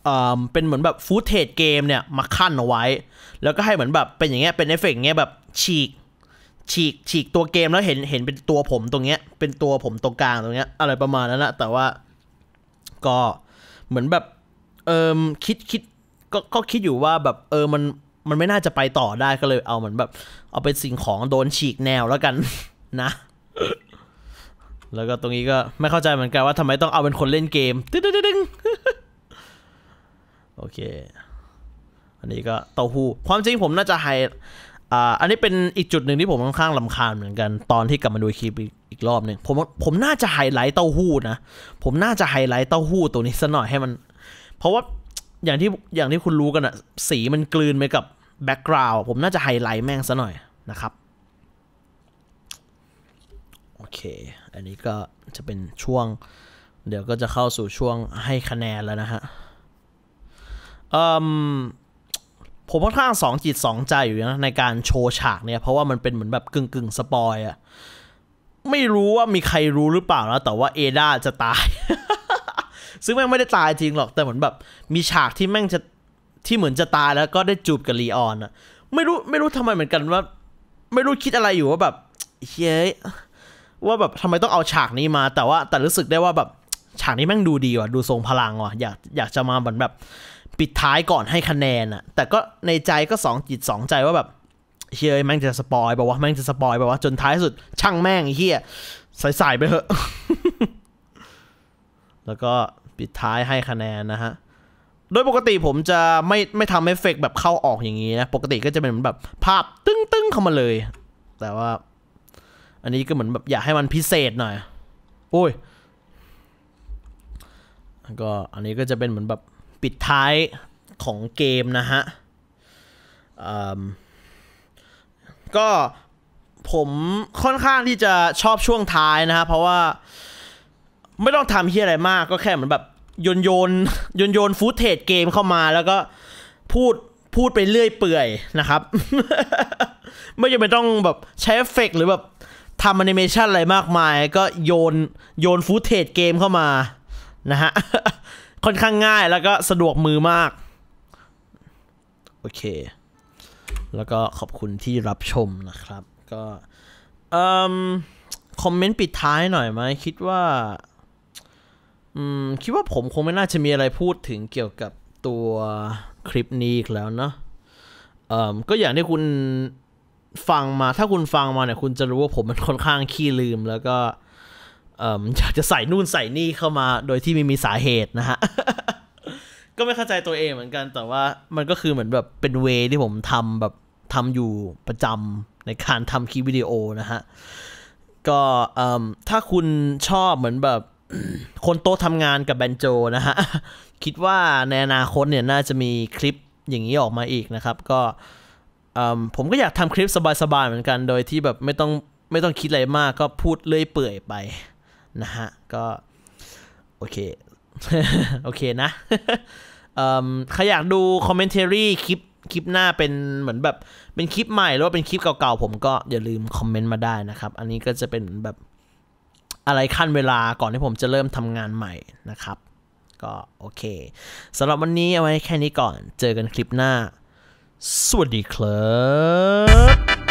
เออเป็นเหมือนแบบฟูตเทจเกมเนี่ยมาขั้นเอาไว้ แล้วก็ให้เหมือนแบบเป็นอย่างเงี้ยเป็นเอฟเฟกต์เงี้ยแบบฉีกฉีก ฉีกตัวเกมแล้วเห็น เห็นเป็นตัวผมตรงเนี้ย เป็นตัวผมตรงกลางตรงเนี้ยอะไรประมาณนั้นแหละแต่ว่า ก็เหมือนแบบเออคิดคิดก็ก็คิดอยู่ว่าแบบเออมันมันไม่น่าจะไปต่อได้ก็เลยเอาเหมือนแบบเอาเป็นสิ่งของโดนฉีกแนวแล้วกันนะ แล้วก็ตรงนี้ก็ไม่เข้าใจเหมือนกันว่าทำไมต้องเอาเป็นคนเล่นเกมตึ๊ดตึ๊ดตึ๊ดโอเค อันนี้ก็เต้าหู้ความจริงผมน่าจะไฮอ่าอันนี้เป็นอีกจุดหนึ่งที่ผมค่อนข้างลำคาญเหมือนกันตอนที่กลับมาดูคลิปอีกรอบหนึ่งผมผมน่าจะไฮไลท์เต้าหู้นะ ผมน่าจะไฮไลท์เต้าหู้ตัวนี้ซะหน่อยให้มัน เพราะว่าอย่างที่อย่างที่คุณรู้กันอะสีมันกลืนไปกับแบ็กกราวด์ผมน่าจะไฮไลท์แม่งซะหน่อยนะครับโอเค อันนี้ก็จะเป็นช่วง เดี๋ยวก็จะเข้าสู่ช่วงให้คะแนนแล้วนะฮะอืมผมค่อนข้างสองจิตสองใจอยู่นะในการโชว์ฉากเนี่ย เพราะว่ามันเป็นเหมือนแบบกึ่งกึ่งสปอยอะไม่รู้ว่ามีใครรู้หรือเปล่านะ แต่ว่าเอดาจะตายซึ่งแม่งไม่ได้ตายจริงหรอกแต่เหมือนแบบ มีฉากที่แม่งจะที่เหมือนจะตายแล้วก็ได้จูบกับลีออนอะไม่รู้ไม่รู้ทำไม เหมือนกันว่าไม่รู้คิดอะไรอยู่ว่าแบบเฮ้ยว่าแบบทำไมต้องเอาฉากนี้มา แต่ว่าแต่รู้สึกได้ว่าแบบฉากนี้แม่งดูดีว่ะดูทรงพลังว่ะอยากอยากจะมาเหมือนแบบปิดท้ายก่อนให้คะแนนอะแต่ก็ในใจก็สองจิตสองใจว่าแบบเชียแม่งจะสปอยบอกว่าแม่งจะสปอยบอกว่าจนท้ายสุดช่างแม่งเฮียใส่ไปเถอะ แล้วก็ปิดท้ายให้คะแนนนะฮะ โดยปกติผมจะไม่ไม่ทำเอฟเฟกแบบเข้าออกอย่างนี้นะ ปกติก็จะเป็นแบบภาพตึ้งต้งเข้ามาเลย แต่ว่า อันนี้ก็เหมือนแบบอยากให้มันพิเศษหน่อยโอ้ยก็อันนี้ก็จะเป็นเหมือนแบบปิดท้ายของเกมนะฮะก็ผมค่อนข้างที่จะชอบช่วงท้ายนะฮะเพราะว่าไม่ต้องทำเฮียอะไรมาก ก็แค่เหมือนแบบโยนโยนโยนโยนฟูตเทจเกมเข้ามาแล้วก็พูดพูดไปเรื่อยเปื่อยนะครับไม่จำเป็นต้องแบบใช้เอฟเฟกหรือแบบทำแอนิเมชันอะไรมากมายก็โยนโยนฟูตเทจเกมเข้ามานะฮะค่อนข้างง่ายแล้วก็สะดวกมือมากโอเค แล้วก็ขอบคุณที่รับชมนะครับ ก็คอมเมนต์ปิดท้ายหน่อยไหมคิดว่า คิดว่าผมคงไม่น่าจะมีอะไรพูดถึงเกี่ยวกับตัวคลิปนี้อีกแล้วเนาะก็อย่างที่คุณฟังมาถ้าคุณฟังมาเนี่ย คุณจะรู้ว่าผมเป็นค่อนข้างขี้ลืมแล้วก็อยากจะใส่นู่นใส่นี่เข้ามา โดยที่ไม่มีสาเหตุนะฮะ ก็ไม่เข้าใจตัวเองเหมือนกัน แต่ว่ามันก็คือเหมือนแบบเป็นเวที่ผมทำแบบทำอยู่ประจำในการทำคลิปวิดีโอนะฮะก็ถ้าคุณชอบเหมือนแบบคนโตทํทำงานกับแบนโจนะฮะคิดว่าในอนาคตเนี่ยน่าจะมีคลิปอย่างนี้ออกมาอีกนะครับ ก็ผมก็อยากทำคลิปสบายๆเหมือนกันโดยที่แบบไม่ต้องไม่ต้องคิดอะไรมากก็พูดเลื่อยเปื่อยไปนะฮะ ก็ โอเค โอเคนะใครอยากดูคอมเมนต์เทอรี่คลิปคลิปหน้าเป็นเหมือนแบบ เป็นคลิปใหม่ หรือว่าเป็นคลิปเก่าๆ ผมก็อย่าลืมคอมเมนต์มาได้นะครับ อันนี้ก็จะเป็นแบบ อะไรขั้นเวลาก่อนที่ผมจะเริ่มทำงานใหม่ นะครับก็โอเคสำหรับวันนี้เอาไว้แค่นี้ก่อนเจอกันคลิปหน้า สวัสดีครับ